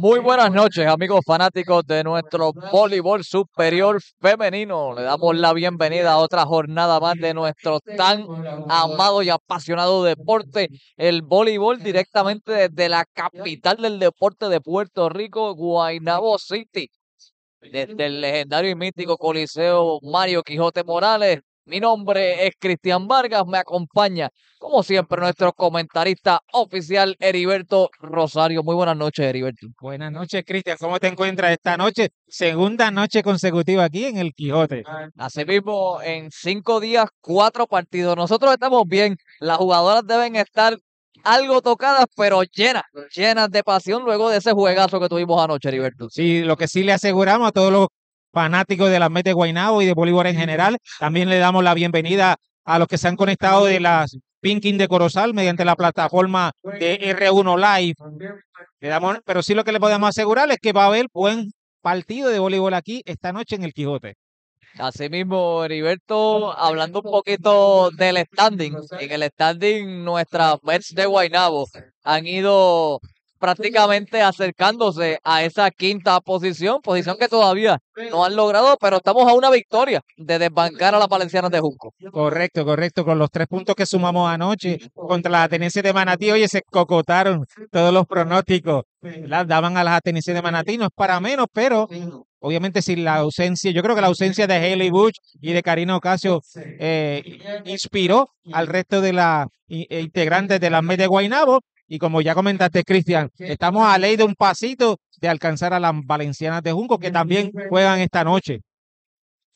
Muy buenas noches, amigos fanáticos de nuestro voleibol superior femenino. Le damos la bienvenida a otra jornada más de nuestro tan amado y apasionado deporte, el voleibol directamente desde la capital del deporte de Puerto Rico, Guaynabo City. Desde el legendario y mítico Coliseo Mario Quijote Morales, mi nombre es Cristian Vargas, me acompaña como siempre nuestro comentarista oficial Heriberto Rosario. Muy buenas noches, Heriberto. Buenas noches, Cristian. ¿Cómo te encuentras esta noche? Segunda noche consecutiva aquí en el Quijote. Así mismo, en cinco días, cuatro partidos. Nosotros estamos bien. Las jugadoras deben estar algo tocadas, pero llenas, llenas de pasión luego de ese juegazo que tuvimos anoche, Heriberto. Sí, lo que sí le aseguramos a todos los fanáticos de las Mete Guaynabo y de Bolívar en general. También le damos la bienvenida a los que se han conectado de las Pinking de Corozal mediante la plataforma de R1 Live. pero sí lo que le podemos asegurar es que va a haber buen partido de voleibol aquí esta noche en el Quijote. Así mismo, Heriberto, hablando un poquito del standing. En el standing, nuestras Mets de Guaynabo han ido prácticamente acercándose a esa quinta posición, posición que todavía no han logrado, pero estamos a una victoria de desbancar a las Valencianas de Junco. Correcto, correcto, con los tres puntos que sumamos anoche contra la Atenienses de Manatí, oye, se cocotaron todos los pronósticos, las daban a las Atenienses de Manatí, no es para menos, pero obviamente sin la ausencia, yo creo que la ausencia de Haley Bush y de Karina Ocasio eh, inspiró al resto de la eh, integrantes de la media de Guaynabo y como ya comentaste, Cristian, estamos a ley de un pasito de alcanzar a las valencianas de Junco, que también juegan esta noche.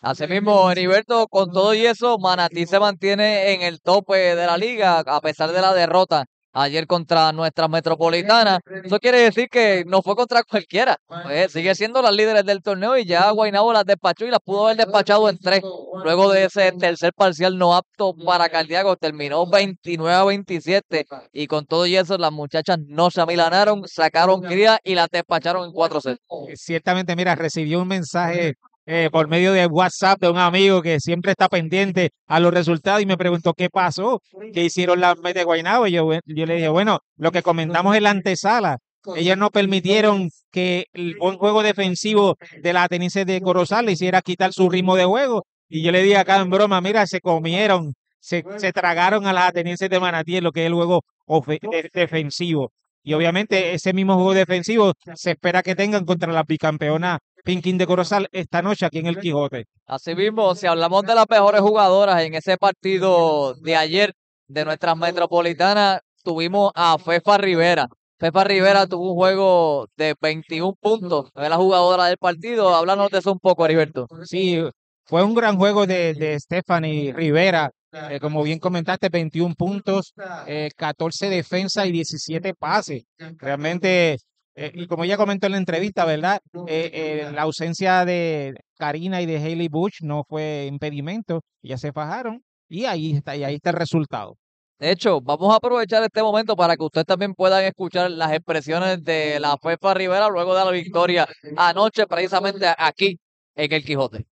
Así mismo, Heriberto, con todo y eso, Manatí se mantiene en el tope de la liga, a pesar de la derrota ayer contra nuestra metropolitana. Eso quiere decir que no fue contra cualquiera. Pues, sigue siendo las líderes del torneo y ya Guainabo las despachó y las pudo haber despachado en tres. Luego de ese tercer parcial no apto para Cardiago, terminó 29 a 27 y con todo y eso las muchachas no se amilanaron, sacaron cría y las despacharon en cuatro sets. Eh, ciertamente, mira, recibió un mensaje eh, por medio de WhatsApp de un amigo que siempre está pendiente a los resultados y me preguntó qué pasó, qué hicieron las de Guaynabo. Y yo, yo le dije, bueno, lo que comentamos en la antesala, ellos no permitieron que un juego defensivo de la ateniense de Corozal le hiciera quitar su ritmo de juego. Y yo le dije acá en broma, mira, se comieron, se, tragaron a las atenienses de Manatí en lo que es el juego defensivo. Y obviamente ese mismo juego defensivo se espera que tengan contra la bicampeona Pinkin de Corozal esta noche aquí en el Quijote. Así mismo, si hablamos de las mejores jugadoras en ese partido de ayer de nuestras metropolitanas, tuvimos a Fefa Rivera. Fefa Rivera tuvo un juego de 21 puntos, es la jugadora del partido. Háblanos de eso un poco, Heriberto. Sí, fue un gran juego de, Stephanie Rivera. Eh, como bien comentaste, 21 puntos, 14 eh, defensa y 17 pases. Realmente eh, como ya comentó en la entrevista, ¿verdad? Eh, eh, la ausencia de Karina y de Haley Bush no fue impedimento, ya se fajaron y ahí está, y ahí está el resultado. De hecho, vamos a aprovechar este momento para que ustedes también puedan escuchar las expresiones de la Fefa Rivera luego de la victoria anoche, precisamente aquí en El Quijote.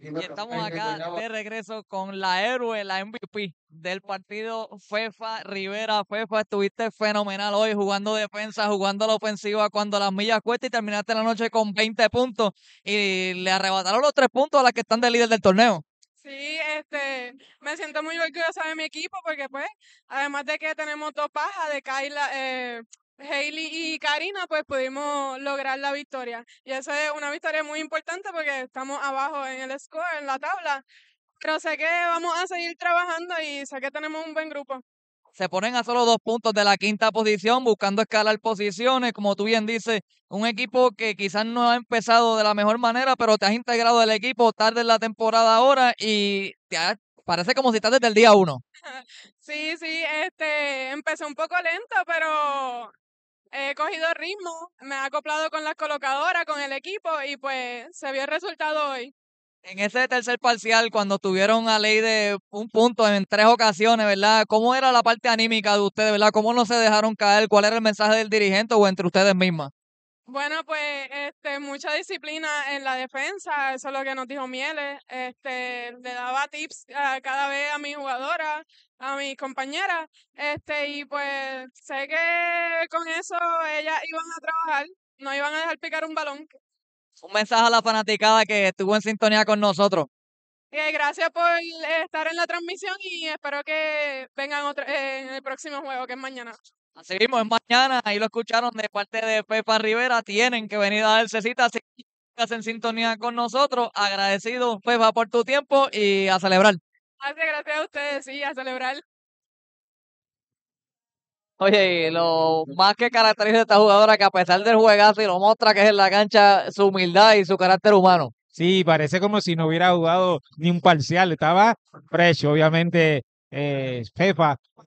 Y estamos acá de regreso con la héroe, la MVP del partido Fefa Rivera. Fefa, estuviste fenomenal hoy jugando defensa, jugando a la ofensiva cuando las millas cuesta y terminaste la noche con 20 puntos y le arrebataron los tres puntos a las que están de líder del torneo. Sí, este, me siento muy orgullosa de mi equipo porque pues, además de que tenemos dos pajas de Kayla, eh, Hailey y Karina, pues pudimos lograr la victoria. Y esa es una victoria muy importante porque estamos abajo en el score, en la tabla. Pero sé que vamos a seguir trabajando y sé que tenemos un buen grupo. Se ponen a solo dos puntos de la quinta posición, buscando escalar posiciones. Como tú bien dices, un equipo que quizás no ha empezado de la mejor manera, pero te has integrado al equipo tarde en la temporada ahora y te Parece como si estás desde el día uno. Sí, sí, este, un poco lento, pero he cogido ritmo, me ha acoplado con las colocadoras, con el equipo y pues se vio el resultado hoy. En ese tercer parcial, cuando tuvieron a ley de un punto en tres ocasiones, ¿verdad? ¿Cómo era la parte anímica de ustedes, ¿verdad? ¿Cómo no se dejaron caer? ¿Cuál era el mensaje del dirigente o entre ustedes mismas? Bueno, pues este, mucha disciplina en la defensa, eso es lo que nos dijo Mieles. Este, le daba tips cada vez a mis jugadoras, a mis compañeras, este, y pues sé que con eso ellas iban a trabajar, no iban a dejar picar un balón. Un mensaje a la fanaticada que estuvo en sintonía con nosotros. Eh, gracias por estar en la transmisión y espero que vengan eh, en el próximo juego, que es mañana. Así mismo, es mañana, ahí lo escucharon de parte de Pepa Rivera, tienen que venir a darse cita, así que en sintonía con nosotros, agradecido Pepa por tu tiempo y a celebrar. Gracias, gracias a ustedes, sí, a celebrar. Oye, lo más que caracteriza a esta jugadora que a pesar del jugar y lo muestra que es en la cancha, su humildad y su carácter humano. Sí, parece como si no hubiera jugado ni un parcial, estaba precio, obviamente eh,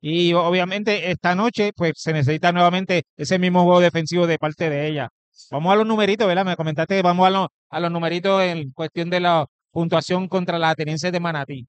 Y obviamente esta noche pues se necesita nuevamente ese mismo juego defensivo de parte de ella. Vamos a los numeritos, ¿verdad? Me comentaste, que vamos a, los, a los numeritos en cuestión de la puntuación contra la ateniense de Manatí.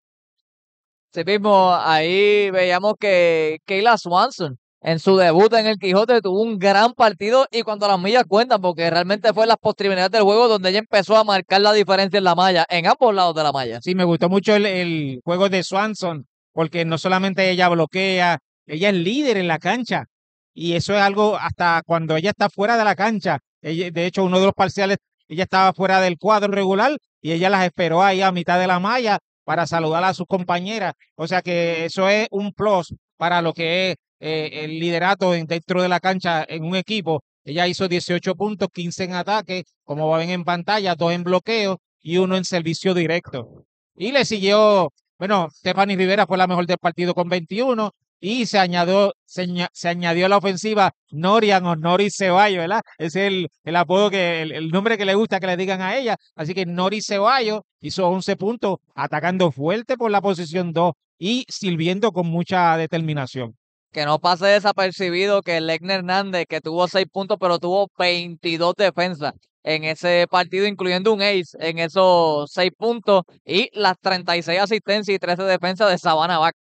Sí mismo, ahí veíamos que Kayla Swanson en su debut en el Quijote tuvo un gran partido y cuando las millas cuentan, porque realmente fue las postrimerías del juego donde ella empezó a marcar la diferencia en la malla, en ambos lados de la malla. Sí, me gustó mucho el, el juego de Swanson, porque no solamente ella bloquea, ella es líder en la cancha. Y eso es algo hasta cuando ella está fuera de la cancha. de hecho, uno de los parciales, ella estaba fuera del cuadro regular y ella las esperó ahí a mitad de la malla para saludar a sus compañeras. O sea que eso es un plus para lo que es eh, el liderato dentro de la cancha en un equipo. Ella hizo 18 puntos, 15 en ataque, como ven en pantalla, dos en bloqueo y uno en servicio directo. Y le siguió bueno, Stephanie Rivera fue la mejor del partido con 21 y se añadió, se, añadió a la ofensiva Norian o Nori Ceballo, ¿verdad? Es el, el apodo que, el, nombre que le gusta que le digan a ella. Así que Nori Ceballo hizo 11 puntos, atacando fuerte por la posición 2 y sirviendo con mucha determinación. Que no pase desapercibido que Legner Hernández, que tuvo 6 puntos, pero tuvo 22 defensas en ese partido, incluyendo un ace en esos seis puntos y las 36 asistencias y 13 defensas de Sabana Vaca.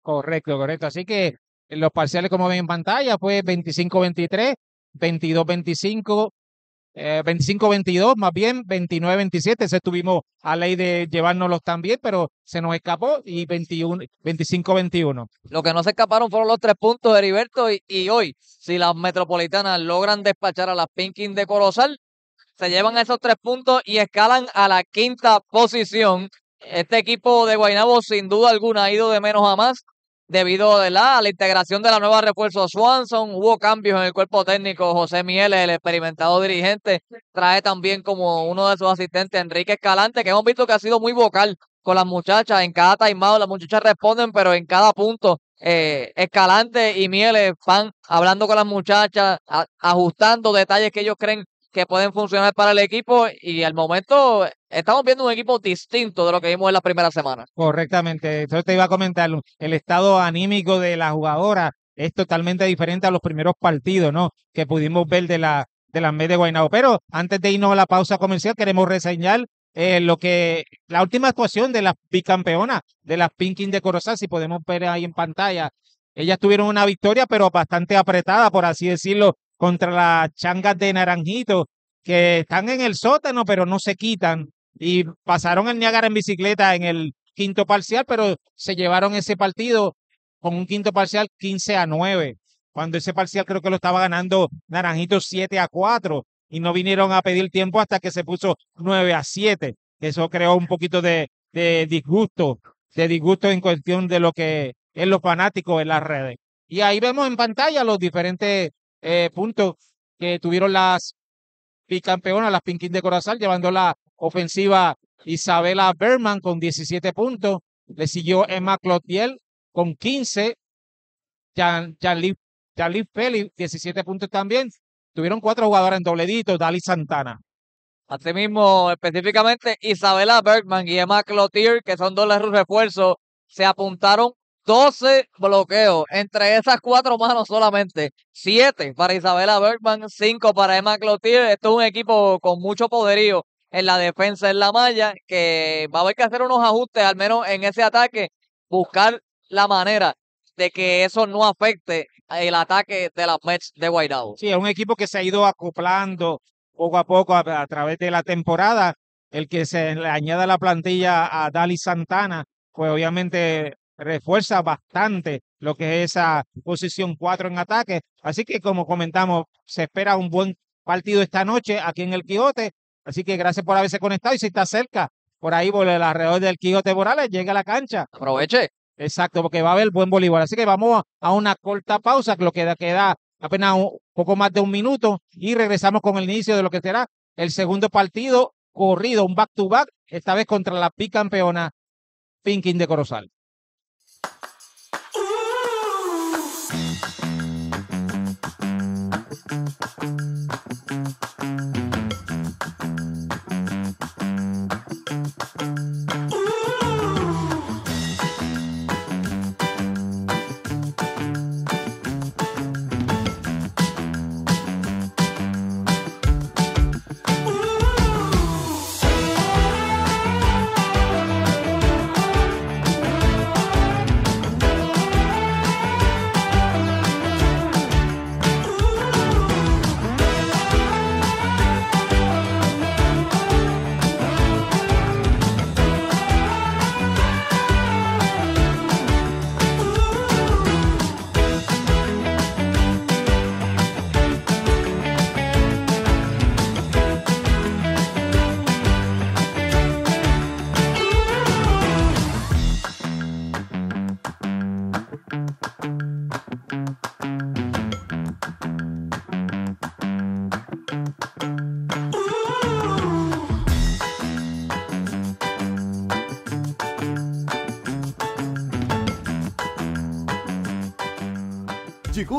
Correcto, correcto. Así que los parciales, como ven en pantalla, fue 25-23, 22-25, eh, 25-22, más bien 29-27. Se estuvimos a ley de llevárnoslos también, pero se nos escapó y 25-21. Lo que no se escaparon fueron los tres puntos de Heriberto y, hoy, si las metropolitanas logran despachar a las Pinkins de Corozal, se llevan esos tres puntos y escalan a la quinta posición. Este equipo de Guaynabo sin duda alguna ha ido de menos a más debido a la, integración de la nueva refuerzo Swanson. Hubo cambios en el cuerpo técnico. José Mieles, el experimentado dirigente, trae también como uno de sus asistentes Enrique Escalante, que hemos visto que ha sido muy vocal con las muchachas. En cada timeout las muchachas responden, pero en cada punto eh, Escalante y Mieles van hablando con las muchachas, ajustando detalles que ellos creen que pueden funcionar para el equipo y al momento estamos viendo un equipo distinto de lo que vimos en las primeras semanas. Correctamente, entonces te iba a comentar, el estado anímico de la jugadora es totalmente diferente a los primeros partidos, ¿no? Que pudimos ver de la de las de Guaynabo. Pero antes de irnos a la pausa comercial, queremos reseñar eh, lo que la última actuación de las bicampeonas, de las Pinkins de Corozal, si podemos ver ahí en pantalla. Ellas tuvieron una victoria, pero bastante apretada, por así decirlo, contra las changas de Naranjito, que están en el sótano, pero no se quitan. Y pasaron el Niagara en bicicleta en el quinto parcial, pero se llevaron ese partido con un quinto parcial 15 a 9, cuando ese parcial creo que lo estaba ganando Naranjito 7 a 4 y no vinieron a pedir tiempo hasta que se puso 9 a 7. Eso creó un poquito de, de disgusto, de disgusto en cuestión de lo que es los fanáticos en las redes. Y ahí vemos en pantalla los diferentes eh, puntos que tuvieron las bicampeonas, las Pinkins de Corazal, llevando la ofensiva Isabela Berman con 17 puntos. Le siguió Emma Clotiel con 15. Jan, Félix, 17 puntos también. Tuvieron cuatro jugadoras en dobledito, Dali Santana. Asimismo, específicamente Isabela Bergman y Emma Clotier, que son dos refuerzos, se apuntaron 12 bloqueos, entre esas cuatro manos solamente, 7 para Isabela Bergman, 5 para Emma Clotier. Esto es un equipo con mucho poderío en la defensa, en la malla, que va a haber que hacer unos ajustes, al menos en ese ataque, buscar la manera de que eso no afecte el ataque de las Mets de Guaidó. Sí, es un equipo que se ha ido acoplando poco a poco a, través de la temporada. El que se le añada la plantilla a Dali Santana, pues obviamente refuerza bastante lo que es esa posición 4 en ataque. Así que como comentamos, se espera un buen partido esta noche aquí en el Quijote. Así que gracias por haberse conectado y si está cerca, por ahí por alrededor del Quijote Morales, llega a la cancha. Aproveche. Exacto, porque va a haber buen bolívar. Así que vamos a una corta pausa, que lo que queda apenas un poco más de un minuto y regresamos con el inicio de lo que será el segundo partido corrido, un back-to-back, esta vez contra la campeona Pinkin de Corozal.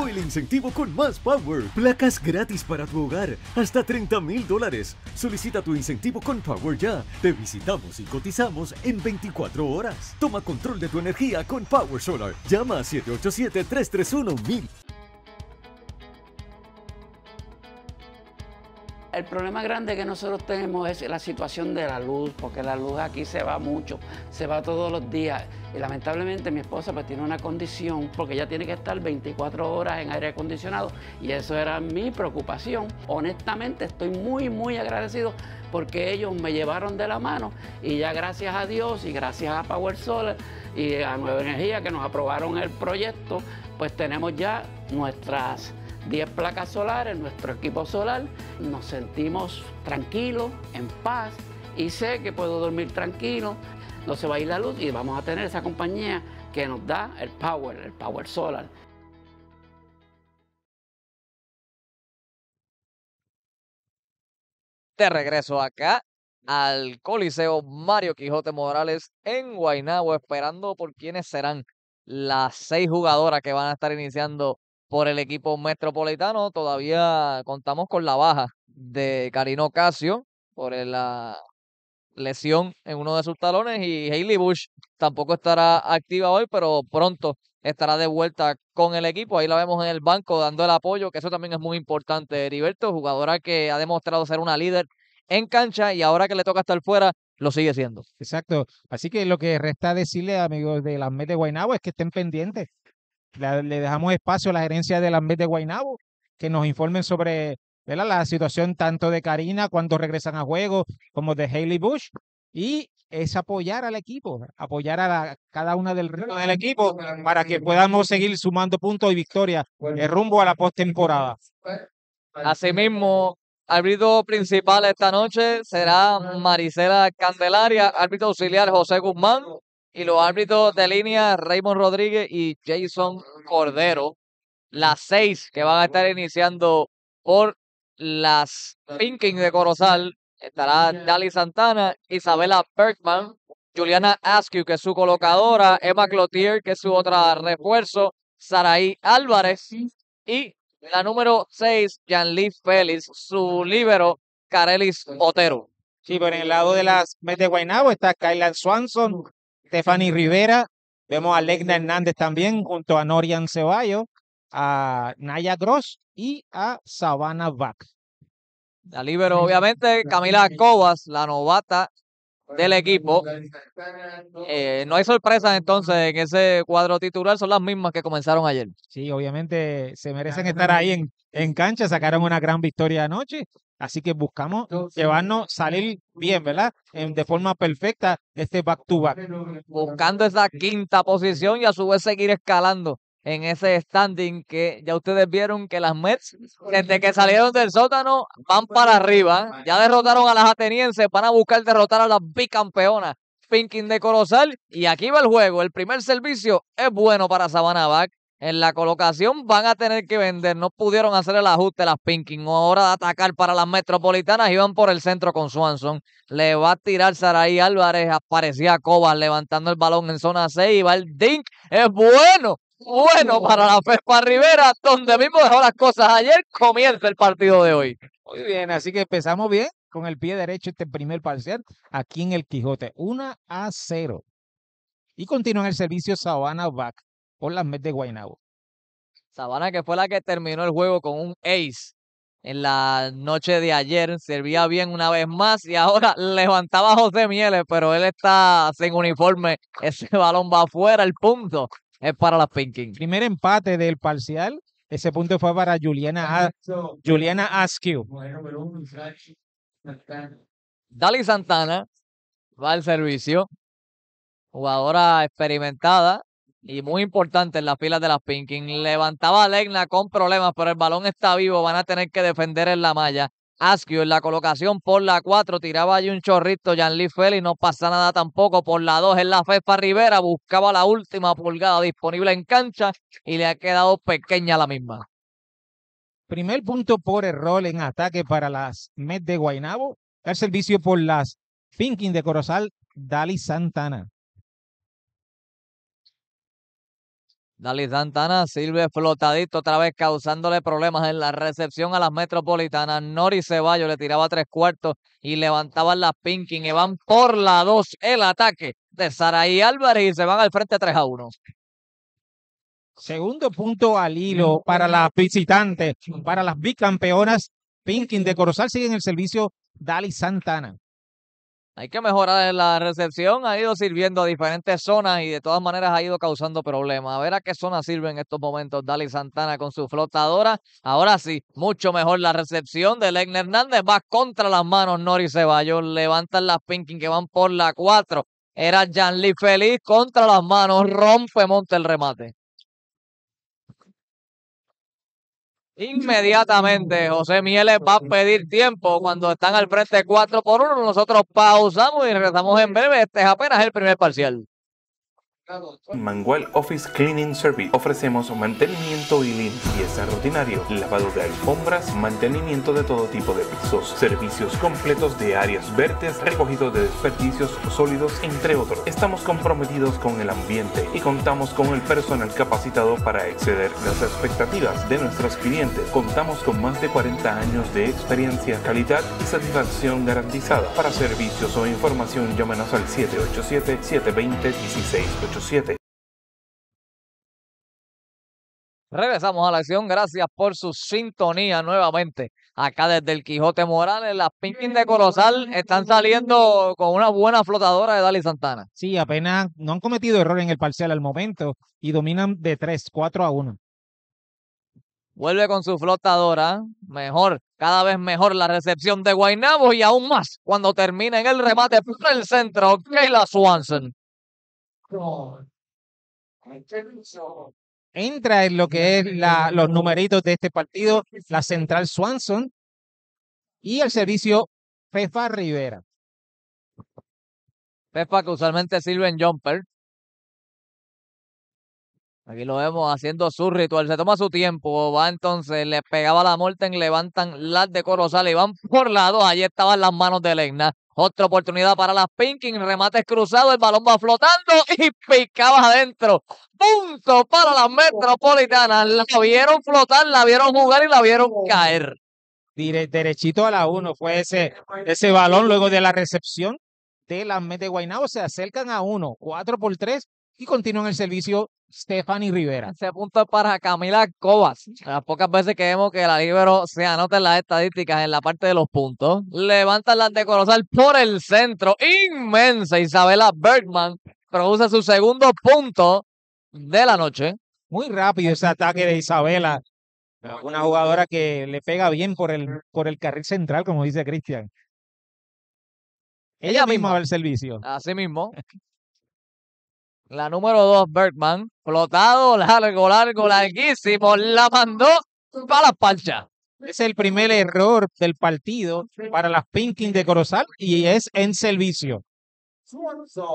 el incentivo con más Power. Placas gratis para tu hogar. Hasta 30 mil dólares. Solicita tu incentivo con Power ya. Te visitamos y cotizamos en 24 horas. Toma control de tu energía con Power Solar. Llama a 787-331-1000. El problema grande que nosotros tenemos es la situación de la luz, porque la luz aquí se va mucho, se va todos los días. Y lamentablemente mi esposa pues tiene una condición, porque ella tiene que estar 24 horas en aire acondicionado, y eso era mi preocupación. Honestamente estoy muy, muy agradecido porque ellos me llevaron de la mano y ya gracias a Dios y gracias a Power Solar y a Nueva Energía que nos aprobaron el proyecto, pues tenemos ya nuestras 10 placas solares, nuestro equipo solar, nos sentimos tranquilos, en paz y sé que puedo dormir tranquilo, no se va a ir la luz y vamos a tener esa compañía que nos da el power, el power solar. Te regreso acá al Coliseo Mario Quijote Morales en Guaynabo, esperando por quiénes serán las seis jugadoras que van a estar iniciando por el equipo metropolitano. Todavía contamos con la baja de Karino Casio por la lesión en uno de sus talones y Hailey Bush tampoco estará activa hoy, pero pronto estará de vuelta con el equipo. Ahí la vemos en el banco dando el apoyo, que eso también es muy importante. Heriberto, jugadora que ha demostrado ser una líder en cancha y ahora que le toca estar fuera, lo sigue siendo. Exacto. Así que lo que resta decirle, amigos de las Met de Guaynabo, es que estén pendientes le dejamos espacio a la gerencia del MED de Guainabo que nos informen sobre la situación tanto de Karina cuando regresan a juego como de Haley Bush y es apoyar al equipo, apoyar a cada una del del equipo para que podamos seguir sumando puntos y victorias en rumbo a la postemporada. Asimismo, árbitro principal esta noche será Marisela Candelaria, árbitro auxiliar José Guzmán, y los árbitros de línea, Raymond Rodríguez y Jason Cordero. Las seis que van a estar iniciando por las Pinking de Corozal. Estará Dali Santana, Isabela Bergman, Juliana Askew, que es su colocadora, Emma Clotier, que es su otra refuerzo, Saraí Álvarez y la número Jean lee Félix, su líbero, Carelis Otero. Sí, pero en el lado de las Mets de Guaynabo está Kylan Swanson, Stephanie Rivera, vemos a Legna Hernández también, junto a Norian Ceballos, a Naya Gross y a Savannah Bach. La libero, obviamente, Camila Cobas, la novata del equipo. Eh, no hay sorpresas entonces en ese cuadro titular, son las mismas que comenzaron ayer. Sí, obviamente se merecen estar ahí en, en cancha, sacaron una gran victoria anoche Así que buscamos llevarnos, salir bien, ¿verdad? de forma perfecta este back to back. Buscando esa quinta posición y a su vez seguir escalando en ese standing que ya ustedes vieron que las Mets, desde que salieron del sótano, van para arriba. Ah, ya derrotaron a las atenienses, van a buscar derrotar a las bicampeonas. thinking de Corozal. Y aquí va el juego. El primer servicio es bueno para Sabanavac en la colocación van a tener que vender. No pudieron hacer el ajuste las Pinkin. Ahora de atacar para las metropolitanas. Iban por el centro con Swanson. Le va a tirar Saraí Álvarez. Aparecía Cobas levantando el balón en zona 6. Y va el Dink. Es bueno. Bueno para la Pespa Rivera, donde mismo dejó las cosas ayer, comienza el partido de hoy. Muy bien, así que empezamos bien con el pie derecho este primer parcial aquí en el Quijote, 1 a 0. Y continúa en el servicio Sabana Back por las Mets de Guaynabo. Sabana, que fue la que terminó el juego con un ace en la noche de ayer, servía bien una vez más y ahora levantaba José Mieles, pero él está sin uniforme, ese balón va afuera, el punto es para las Pinkins. Primer empate del parcial, ese punto fue para Juliana, a Juliana Askew. Dali Santana va al servicio, jugadora experimentada, y muy importante en las filas de las Pinkins. Levantaba a Legna con problemas, pero el balón está vivo, van a tener que defender en la malla. Askio en la colocación por la 4, tiraba allí un chorrito, Janly Félix, no pasa nada tampoco por la 2 en la Fefa Rivera, buscaba la última pulgada disponible en cancha y le ha quedado pequeña la misma. Primer punto por error en ataque para las Mets de Guaynabo, el servicio por las Pinkins de Corozal, Dali Santana. Dali Santana sirve flotadito otra vez causándole problemas en la recepción a las metropolitanas. Nori Ceballos le tiraba tres cuartos y levantaba las Pinkin. y van por la dos el ataque de Saraí Álvarez y se van al frente 3 a 1. Segundo punto al hilo para las visitantes, para las bicampeonas. Pinkin de Corozal sigue en el servicio Dali Santana. Hay que mejorar la recepción, ha ido sirviendo a diferentes zonas y de todas maneras ha ido causando problemas. A ver a qué zona sirve en estos momentos Dali Santana con su flotadora. Ahora sí, mucho mejor la recepción de Legner Hernández. Va contra las manos Nori Ceballos. Levantan las pinking que van por la 4. Era Janly Feliz contra las manos. Rompe Monte el remate. Inmediatamente José Mieles va a pedir tiempo cuando están al frente 4 por 1. Nosotros pausamos y regresamos en breve. Este es apenas el primer parcial. Mangual Office Cleaning Service. Ofrecemos mantenimiento y limpieza rutinario, lavado de alfombras, mantenimiento de todo tipo de pisos, servicios completos de áreas verdes, recogido de desperdicios sólidos, entre otros. Estamos comprometidos con el ambiente y contamos con el personal capacitado para exceder las expectativas de nuestros clientes. Contamos con más de 40 años de experiencia, calidad y satisfacción garantizada. Para servicios o información llámanos al 787 720 1680 7. Regresamos a la acción. Gracias por su sintonía nuevamente. Acá desde el Quijote Morales, las Pinkins de Colosal están saliendo con una buena flotadora de Dali Santana. Sí, apenas no han cometido error en el parcial al momento y dominan de 3, 4 a 1. Vuelve con su flotadora. Mejor, cada vez mejor la recepción de Guainabo y aún más cuando termina en el remate por el centro. Kayla Swanson. Entra en lo que es los numeritos de este partido, la central Swanson y el servicio Fefa Rivera. Fefa que usualmente sirve en jumper. Aquí lo vemos haciendo su ritual. Se toma su tiempo. Va entonces, le pegaba la muerte, levantan las de Corozal y van por lado. Allí estaban las manos de Legna. Otra oportunidad para las Pinkin. Remates cruzados. El balón va flotando y picaba adentro. Punto para las metropolitanas. La vieron flotar, la vieron jugar y la vieron caer. derechito a la uno fue ese, ese balón luego de la recepción de las Mete Guaynabo. Se acercan a uno. Cuatro por tres y continúan el servicio Stephanie Rivera. Se es para Camila Cobas. Las pocas veces que vemos que la libero se anota las estadísticas en la parte de los puntos. Levanta la de Corozal por el centro. Inmensa Isabela Bergman produce su segundo punto de la noche. Muy rápido ese ataque de Isabela. Una jugadora que le pega bien por el, por el carril central, como dice Cristian. Ella, Ella misma va al servicio. Así mismo. La número dos Bergman. Flotado, largo, largo, larguísimo. La mandó para la pancha. Es el primer error del partido para las Pinkins de Corozal y es en servicio.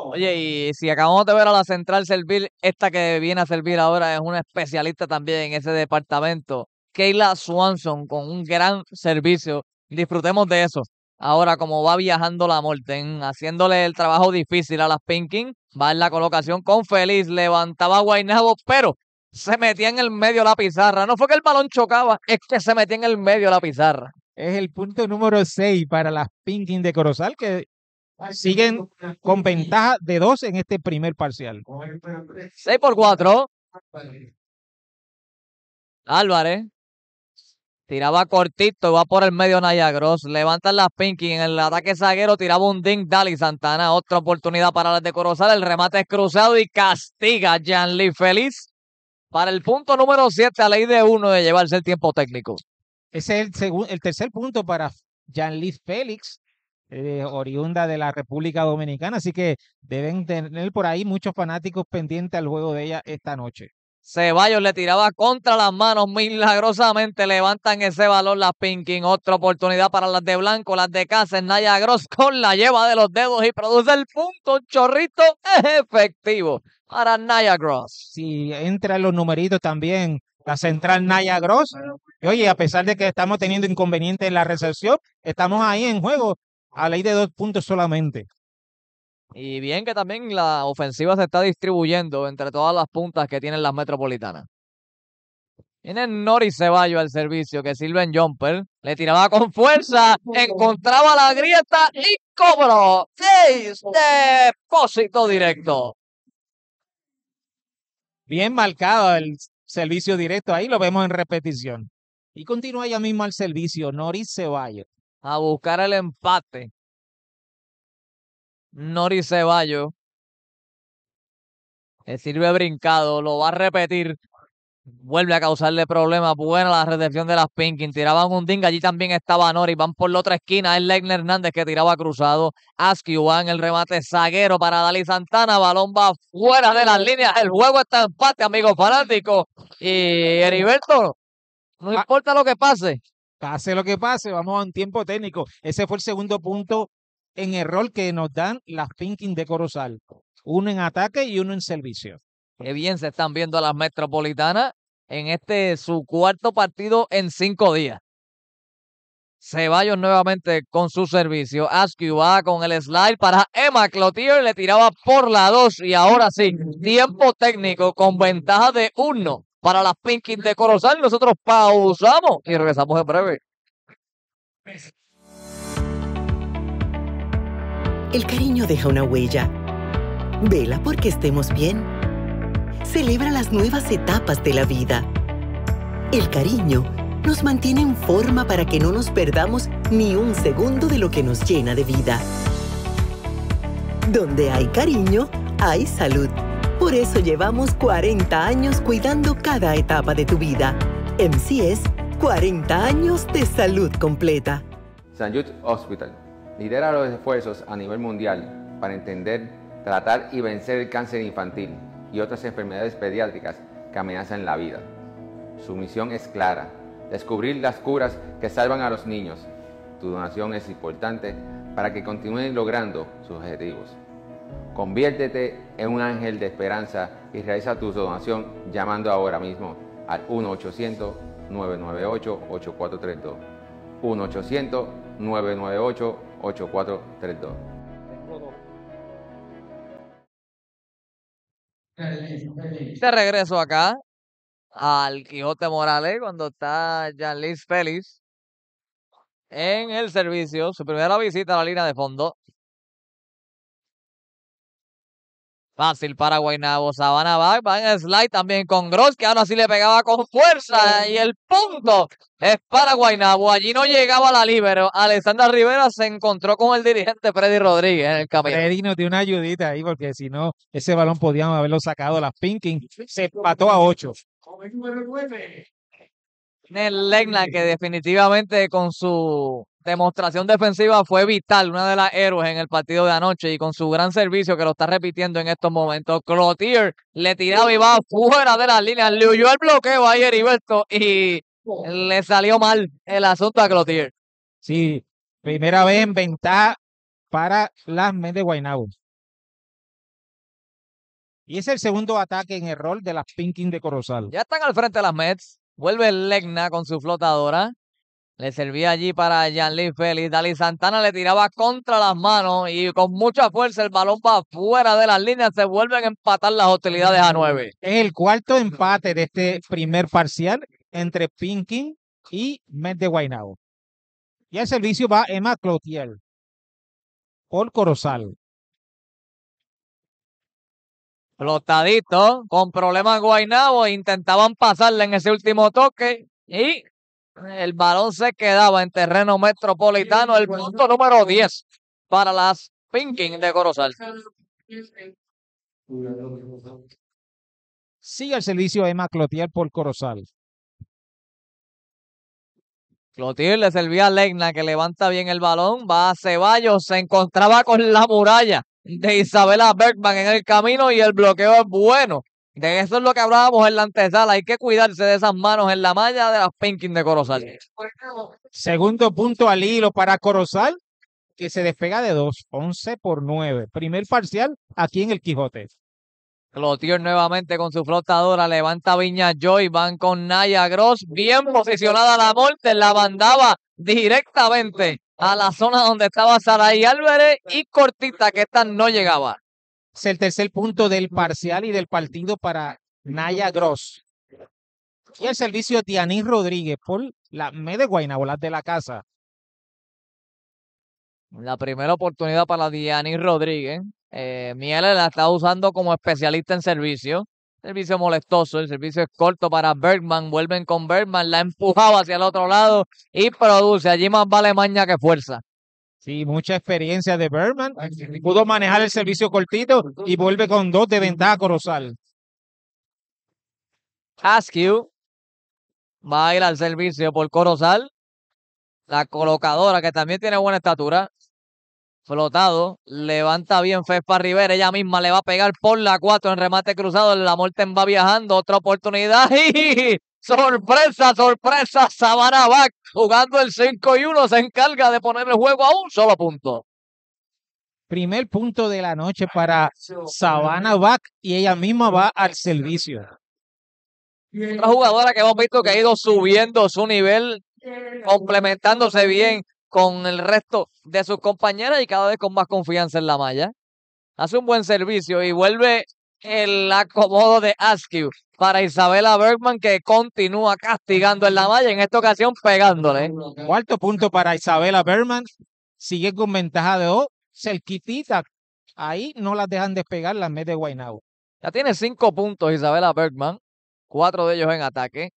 Oye, y si acabamos de ver a la central servir, esta que viene a servir ahora es una especialista también en ese departamento. Kayla Swanson con un gran servicio. Disfrutemos de eso. Ahora, como va viajando la Morten, haciéndole el trabajo difícil a las Pinkin, Va en la colocación con Feliz. Levantaba a pero se metía en el medio la pizarra. No fue que el balón chocaba, es que se metía en el medio la pizarra. Es el punto número 6 para las Pinkins de Corozal, que siguen con ventaja de 12 en este primer parcial. 6 por 4. Álvarez. Tiraba cortito, va por el medio Naya Levantan las Pinky en el ataque zaguero. Tiraba un ding Dali Santana. Otra oportunidad para las de Corozal. El remate es cruzado y castiga a Jean-Lee Félix para el punto número 7 a ley de uno de llevarse el tiempo técnico. Ese es el, el tercer punto para Lee Félix, eh, oriunda de la República Dominicana. Así que deben tener por ahí muchos fanáticos pendientes al juego de ella esta noche. Ceballos le tiraba contra las manos milagrosamente. Levantan ese valor las Pinkin. Otra oportunidad para las de Blanco, las de casa Naya Gross con la lleva de los dedos y produce el punto. Un chorrito efectivo para Naya Gross. Si entra los numeritos también, la central Naya Gross. oye, a pesar de que estamos teniendo inconvenientes en la recepción, estamos ahí en juego a ley de dos puntos solamente. Y bien que también la ofensiva se está distribuyendo entre todas las puntas que tienen las metropolitanas. Viene Nori Ceballos al servicio que sirve en Jumper. Le tiraba con fuerza, encontraba la grieta y cobró. Seis depósito directo. Bien marcado el servicio directo ahí, lo vemos en repetición. Y continúa ya mismo al servicio, Nori Ceballos. A buscar el empate. Nori Ceballo, El eh, sirve brincado, lo va a repetir. Vuelve a causarle problemas. Buena la recepción de las Pinkin. Tiraban un ding. Allí también estaba Nori. Van por la otra esquina. Es Legner Hernández que tiraba cruzado. Juan. el remate zaguero para Dalí Santana. Balón va fuera de las líneas. El juego está empate, amigos fanáticos. Y Heriberto, no ah. importa lo que pase. Pase lo que pase, vamos a un tiempo técnico. Ese fue el segundo punto en error que nos dan las Pinkins de Corozal. Uno en ataque y uno en servicio. Qué bien se están viendo las metropolitanas en este su cuarto partido en cinco días. Ceballos nuevamente con su servicio. Askew va con el slide para Emma Clotier. Le tiraba por la dos y ahora sí, tiempo técnico con ventaja de uno para las Pinkins de Corozal. Nosotros pausamos y regresamos en breve. El cariño deja una huella. Vela porque estemos bien. Celebra las nuevas etapas de la vida. El cariño nos mantiene en forma para que no nos perdamos ni un segundo de lo que nos llena de vida. Donde hay cariño, hay salud. Por eso llevamos 40 años cuidando cada etapa de tu vida. En es 40 años de salud completa. San Hospital lidera los esfuerzos a nivel mundial para entender, tratar y vencer el cáncer infantil y otras enfermedades pediátricas que amenazan la vida. Su misión es clara, descubrir las curas que salvan a los niños. Tu donación es importante para que continúen logrando sus objetivos. Conviértete en un ángel de esperanza y realiza tu donación llamando ahora mismo al 1-800-998-8432. 1-800-998-8432. 8432. De regreso acá al Quijote Morales cuando está Liz Félix en el servicio, su primera visita a la línea de fondo. Fácil para Guaynabo. Sabana va, va en slide también con Gross, que ahora sí le pegaba con fuerza. Y el punto es para Guaynabo. Allí no llegaba la libero. Alexander Rivera se encontró con el dirigente Freddy Rodríguez en el camino. Freddy nos dio una ayudita ahí, porque si no, ese balón podíamos haberlo sacado. Las Pinkin se pató a 8. Nel Legna, que definitivamente con su demostración defensiva fue vital, una de las héroes en el partido de anoche y con su gran servicio que lo está repitiendo en estos momentos. Clotier le tiraba y va fuera de la línea, le huyó el bloqueo a Heriberto y le salió mal el asunto a Clotier. Sí, primera vez en ventaja para las de Guaynabo. Y es el segundo ataque en error de las Pinking de Corozal. Ya están al frente de las Mets. Vuelve Legna con su flotadora. Le servía allí para jean luc Félix. Dali Santana le tiraba contra las manos y con mucha fuerza el balón va fuera de las líneas. Se vuelven a empatar las hostilidades a nueve. Es el cuarto empate de este primer parcial entre Pinky y Met de Y al servicio va Emma Cloutier por Corozal. Flotadito, con problemas Guainabo, intentaban pasarle en ese último toque y el balón se quedaba en terreno metropolitano, el punto número 10 para las Pinking de Corozal. Sigue el servicio Emma Clotier por Corozal. Clotier le servía a Legna que levanta bien el balón, va a Ceballos, se encontraba con la muralla de Isabela Bergman en el camino y el bloqueo es bueno de eso es lo que hablábamos en la antesala. Hay que cuidarse de esas manos en la malla de las Penkin de Corozal. Segundo punto al hilo para Corozal, que se despega de 2, 11 por 9. Primer parcial aquí en el Quijote. Clotier nuevamente con su flotadora levanta Viña Joy, van con Naya Gross, bien posicionada la muerte, la mandaba directamente a la zona donde estaba Saray Álvarez y cortita que esta no llegaba. Es el tercer punto del parcial y del partido para Naya Gross. Y el servicio de Anís Rodríguez por la mede de de la casa. La primera oportunidad para Dianis Rodríguez. Eh, Miele la está usando como especialista en servicio. Servicio molestoso, el servicio es corto para Bergman. Vuelven con Bergman, la empujaba hacia el otro lado y produce. Allí más vale maña que fuerza. Sí, mucha experiencia de Berman. Pudo manejar el servicio cortito y vuelve con dos de ventaja Corozal. Askew va a ir al servicio por Corozal. La colocadora, que también tiene buena estatura. Flotado. Levanta bien Fespa Rivera. Ella misma le va a pegar por la 4 en remate cruzado. La Morten va viajando. Otra oportunidad. Sorpresa, sorpresa, Sabana Back jugando el 5 y 1 se encarga de poner el juego a un solo punto. Primer punto de la noche para Sabana Back y ella misma va al servicio. Otra jugadora que hemos visto que ha ido subiendo su nivel, complementándose bien con el resto de sus compañeras y cada vez con más confianza en la malla. Hace un buen servicio y vuelve el acomodo de Askew para Isabela Bergman que continúa castigando en la malla, en esta ocasión pegándole. Cuarto punto para Isabela Bergman, sigue con ventaja de O. cerquitita, ahí no las dejan despegar, las mete Guainabo. Ya tiene cinco puntos Isabela Bergman, cuatro de ellos en ataque.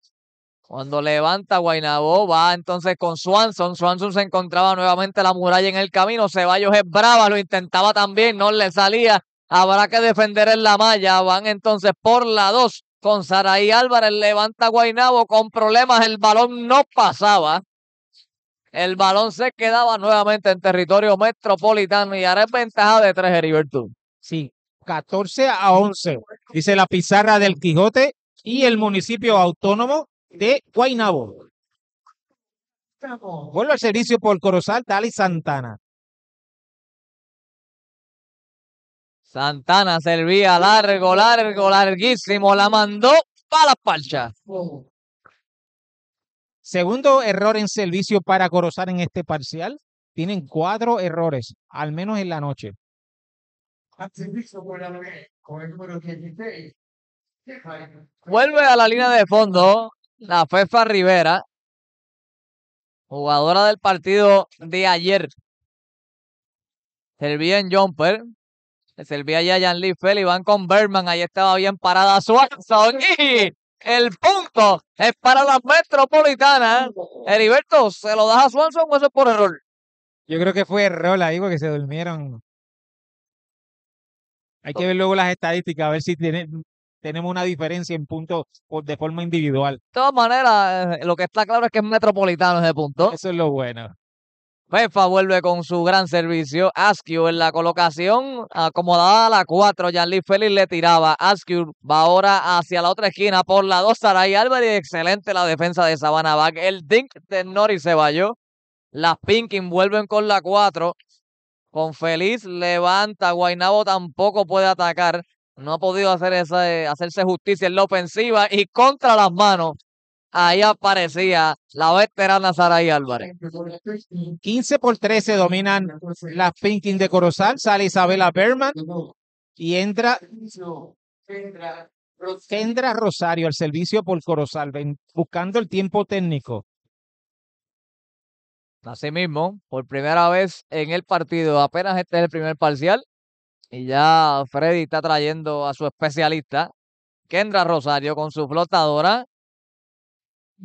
Cuando levanta Guainabo, va entonces con Swanson. Swanson se encontraba nuevamente la muralla en el camino. Ceballos es brava, lo intentaba también, no le salía. Habrá que defender en la malla. Van entonces por la 2 con Saraí Álvarez. Levanta Guainabo con problemas. El balón no pasaba. El balón se quedaba nuevamente en territorio metropolitano y ahora es ventaja de 3 Heriberto. Sí, 14 a 11, dice la pizarra del Quijote y el municipio autónomo de Guainabo. Vuelve al servicio por Corozal, Dali Santana. Santana servía largo, largo, larguísimo. La mandó para la parcha. Segundo error en servicio para Corozar en este parcial. Tienen cuatro errores, al menos en la noche. Vuelve a la línea de fondo la Fefa Rivera, jugadora del partido de ayer. Servía en jumper, le servía ya Jan Lee Feli, van con Berman, ahí estaba bien parada Swanson y el punto es para la metropolitana. Heriberto, ¿se lo das a Swanson o eso es por error? Yo creo que fue error ahí porque se durmieron. Hay que ver luego las estadísticas, a ver si tenemos una diferencia en puntos de forma individual. De todas maneras, eh, lo que está claro es que es metropolitano ese punto. Eso es lo bueno. Fefa pues, vuelve con su gran servicio. Askew en la colocación, acomodada a la 4. Yanli Félix le tiraba. Askew va ahora hacia la otra esquina por la 2. Saray Álvarez, excelente la defensa de Sabana El Dink de Nori se valló. Las Pinkin vuelven con la 4. Con Feliz levanta. Guainabo tampoco puede atacar. No ha podido hacer esa, eh, hacerse justicia en la ofensiva y contra las manos ahí aparecía la veterana Saraí Álvarez. 15 por 13 dominan las Pinking de Corozal, sale Isabela Berman y entra Kendra Rosario al servicio por Corozal, buscando el tiempo técnico. Asimismo, por primera vez en el partido, apenas este es el primer parcial, y ya Freddy está trayendo a su especialista, Kendra Rosario, con su flotadora,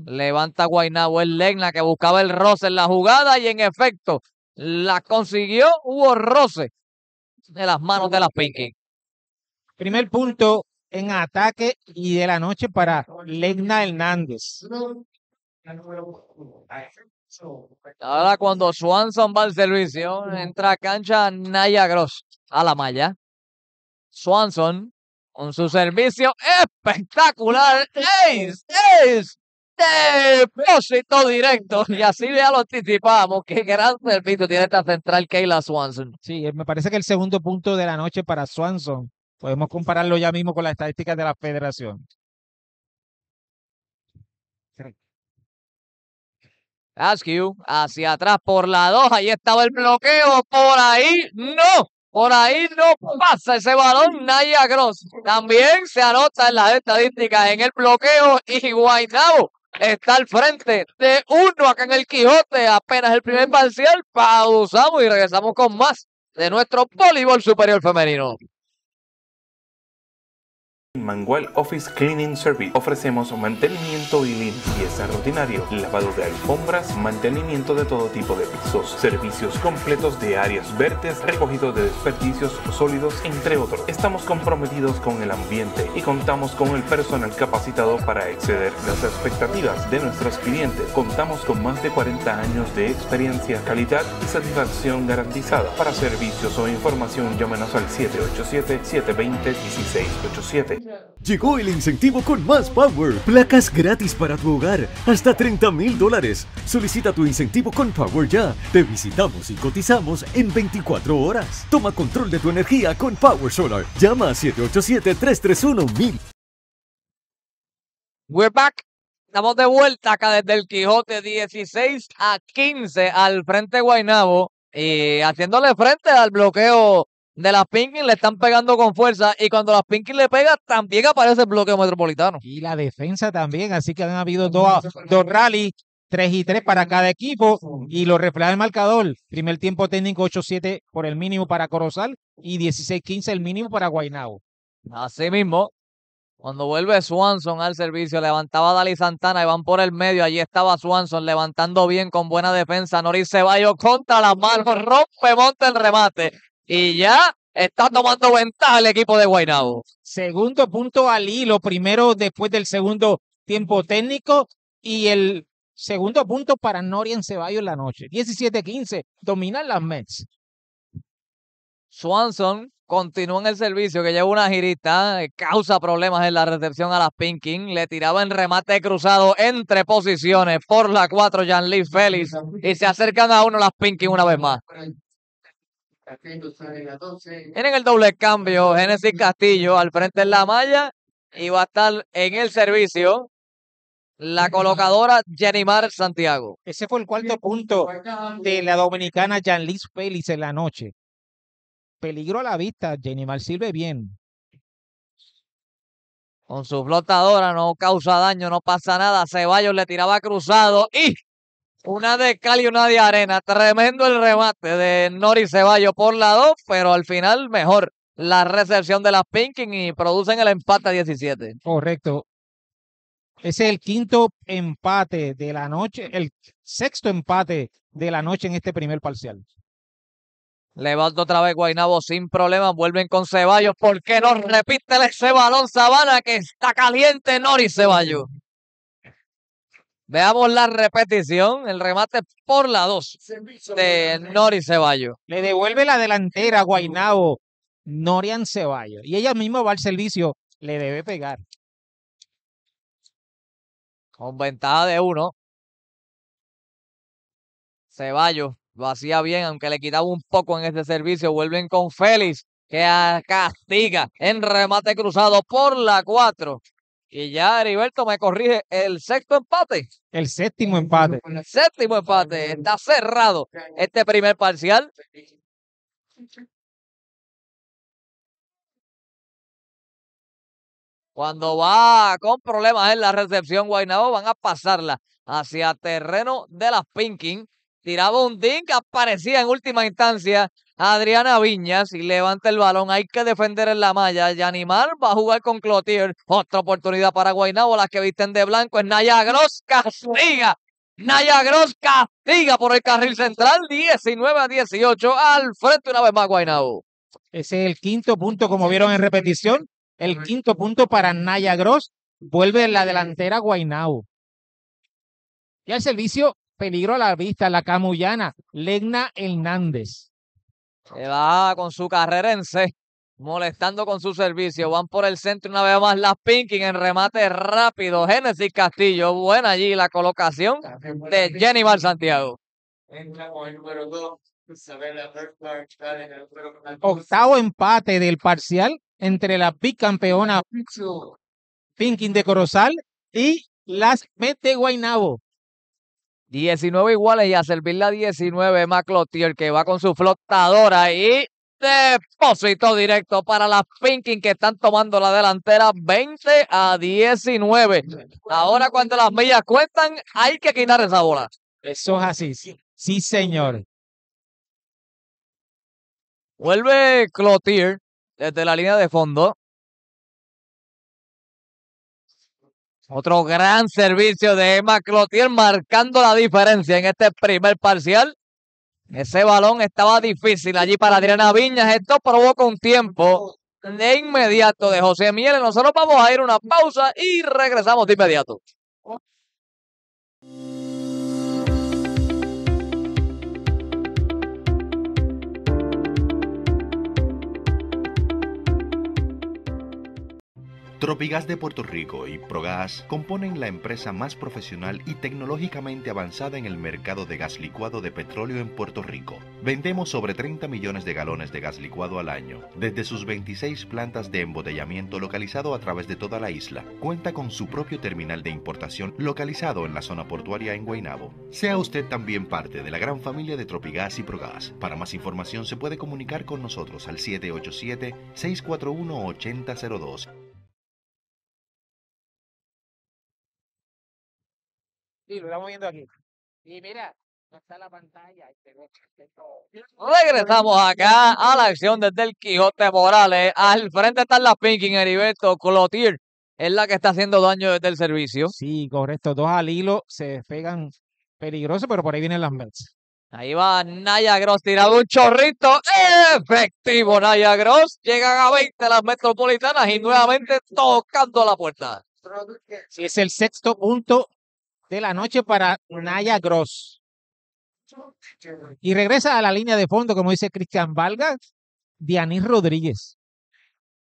Levanta Guainabo el Legna que buscaba el roce en la jugada y en efecto la consiguió. Hubo roce de las manos de las Pinky. Primer punto en ataque y de la noche para Legna Hernández. Ahora cuando Swanson va al servicio, entra a cancha Naya Gross a la malla. Swanson con su servicio espectacular. depósito directo. Y así ya lo anticipamos. Qué gran servicio tiene esta central Kayla Swanson. Sí, eh, me parece que el segundo punto de la noche para Swanson. Podemos compararlo ya mismo con las estadísticas de la federación. Askew hacia atrás por la 2. Ahí estaba el bloqueo. Por ahí no. Por ahí no pasa ese balón. Naya Gross también se anota en las estadísticas en el bloqueo. Y Guaynabo está al frente de uno acá en el Quijote. Apenas el primer parcial. Pausamos y regresamos con más de nuestro voleibol superior femenino. En Mangual Office Cleaning Service ofrecemos mantenimiento y limpieza rutinario, lavado de alfombras, mantenimiento de todo tipo de pisos, servicios completos de áreas verdes, recogido de desperdicios sólidos, entre otros. Estamos comprometidos con el ambiente y contamos con el personal capacitado para exceder las expectativas de nuestros clientes. Contamos con más de 40 años de experiencia, calidad y satisfacción garantizada. Para servicios o información llámenos al 787 720 1687 Llegó el incentivo con más Power. Placas gratis para tu hogar. Hasta 30 mil dólares. Solicita tu incentivo con Power ya. Te visitamos y cotizamos en 24 horas. Toma control de tu energía con Power Solar. Llama a 787-331-1000. We're back. Estamos de vuelta acá desde el Quijote 16 a 15 al frente Guaynabo. y eh, haciéndole frente al bloqueo de las Pinkins le están pegando con fuerza y cuando las Pinkins le pega también aparece el bloqueo metropolitano. Y la defensa también, así que han habido dos, dos rallies, tres y tres para cada equipo y lo refleja el marcador. Primer tiempo técnico 8-7 por el mínimo para Corozal y 16-15 el mínimo para Guaynabo. Así mismo, cuando vuelve Swanson al servicio, levantaba Dalí Dali Santana y van por el medio. Allí estaba Swanson levantando bien con buena defensa. Noris Ceballos contra la mano rompe, monta el remate y ya está tomando ventaja el equipo de Guaynabo. Segundo punto al hilo, primero después del segundo tiempo técnico y el segundo punto para Norian Ceballos en la noche. 17-15, dominan las Mets. Swanson continúa en el servicio que lleva una girita, eh, causa problemas en la recepción a las Pinkin, le tiraba en remate cruzado entre posiciones por la 4 jean Lee Félix y se acercan a uno las Pinking una vez más. Tienen el doble cambio. Genesis Castillo al frente en la malla. Y va a estar en el servicio la colocadora Mar Santiago. Ese fue el cuarto punto de la dominicana Janlis Félix en la noche. Peligro a la vista. Mar sirve bien. Con su flotadora no causa daño, no pasa nada. Ceballos le tiraba cruzado y una de Cali, y una de arena. Tremendo el remate de Nori Ceballos por la 2, pero al final mejor la recepción de las Pinkin y producen el empate a 17. Correcto. Es el quinto empate de la noche, el sexto empate de la noche en este primer parcial. Levanta otra vez Guainabo sin problema, Vuelven con Ceballos. ¿Por qué no repítele ese balón, Sabana, que está caliente Nori Ceballos? Veamos la repetición, el remate por la 2 de Nori Ceballos. Le devuelve la delantera a Guainabo, Norian Ceballos. Y ella misma va al servicio, le debe pegar. Con ventaja de uno. Ceballos lo hacía bien, aunque le quitaba un poco en este servicio. Vuelven con Félix, que castiga en remate cruzado por la 4. Y ya Heriberto me corrige el sexto empate. El séptimo empate. El séptimo empate. Está cerrado este primer parcial. Cuando va con problemas en la recepción, Guaynabo van a pasarla hacia terreno de las Pinkin. Tiraba un que aparecía en última instancia Adriana Viñas y levanta el balón. Hay que defender en la malla. animal va a jugar con Clotier. Otra oportunidad para Guaynabo. Las que visten de blanco es Naya Gross. Castiga. Naya Gross castiga por el carril central. 19 a 18. Al frente una vez más Guaynabo. Ese es el quinto punto, como vieron en repetición. El quinto punto para Naya Gross. Vuelve en la delantera Guaynabo. Y al servicio, peligro a la vista, la camullana, Legna Hernández. Se va con su carrera en C, molestando con su servicio. Van por el centro una vez más las Pinkin en remate rápido. Genesis Castillo, buena allí la colocación de Jenny Santiago. Octavo empate del parcial entre la campeona Pinkin de Corozal y las Mete Guainabo. 19 iguales y a servir la 19 Maclotier que va con su flotadora y depósito directo para las Pinkin que están tomando la delantera 20 a 19. Ahora cuando las millas cuentan hay que quitar esa bola. Eso es así, sí señor. Vuelve Clotier desde la línea de fondo. Otro gran servicio de Emma Clotier marcando la diferencia en este primer parcial. Ese balón estaba difícil allí para Adriana Viñas. Esto provoca un tiempo de inmediato de José Miel. Nosotros vamos a ir a una pausa y regresamos de inmediato. Tropigas de Puerto Rico y Progas componen la empresa más profesional y tecnológicamente avanzada en el mercado de gas licuado de petróleo en Puerto Rico. Vendemos sobre 30 millones de galones de gas licuado al año, desde sus 26 plantas de embotellamiento localizado a través de toda la isla. Cuenta con su propio terminal de importación localizado en la zona portuaria en Guaynabo. Sea usted también parte de la gran familia de Tropigas y Progas. Para más información se puede comunicar con nosotros al 787 641 8002 Sí, lo estamos viendo aquí. Y mira, no está la pantalla. Regresamos acá a la acción desde el Quijote Morales. Al frente están las Pinkin, Heriberto, Clotier. Es la que está haciendo daño desde el servicio. Sí, correcto. Dos al hilo se pegan peligroso, pero por ahí vienen las Mets. Ahí va Naya Gross tirado un chorrito efectivo. Naya Gross llegan a 20 las metropolitanas y nuevamente tocando la puerta. Si es el sexto punto de la noche para Naya Gross. Y regresa a la línea de fondo, como dice Cristian Valga, Dianis Rodríguez.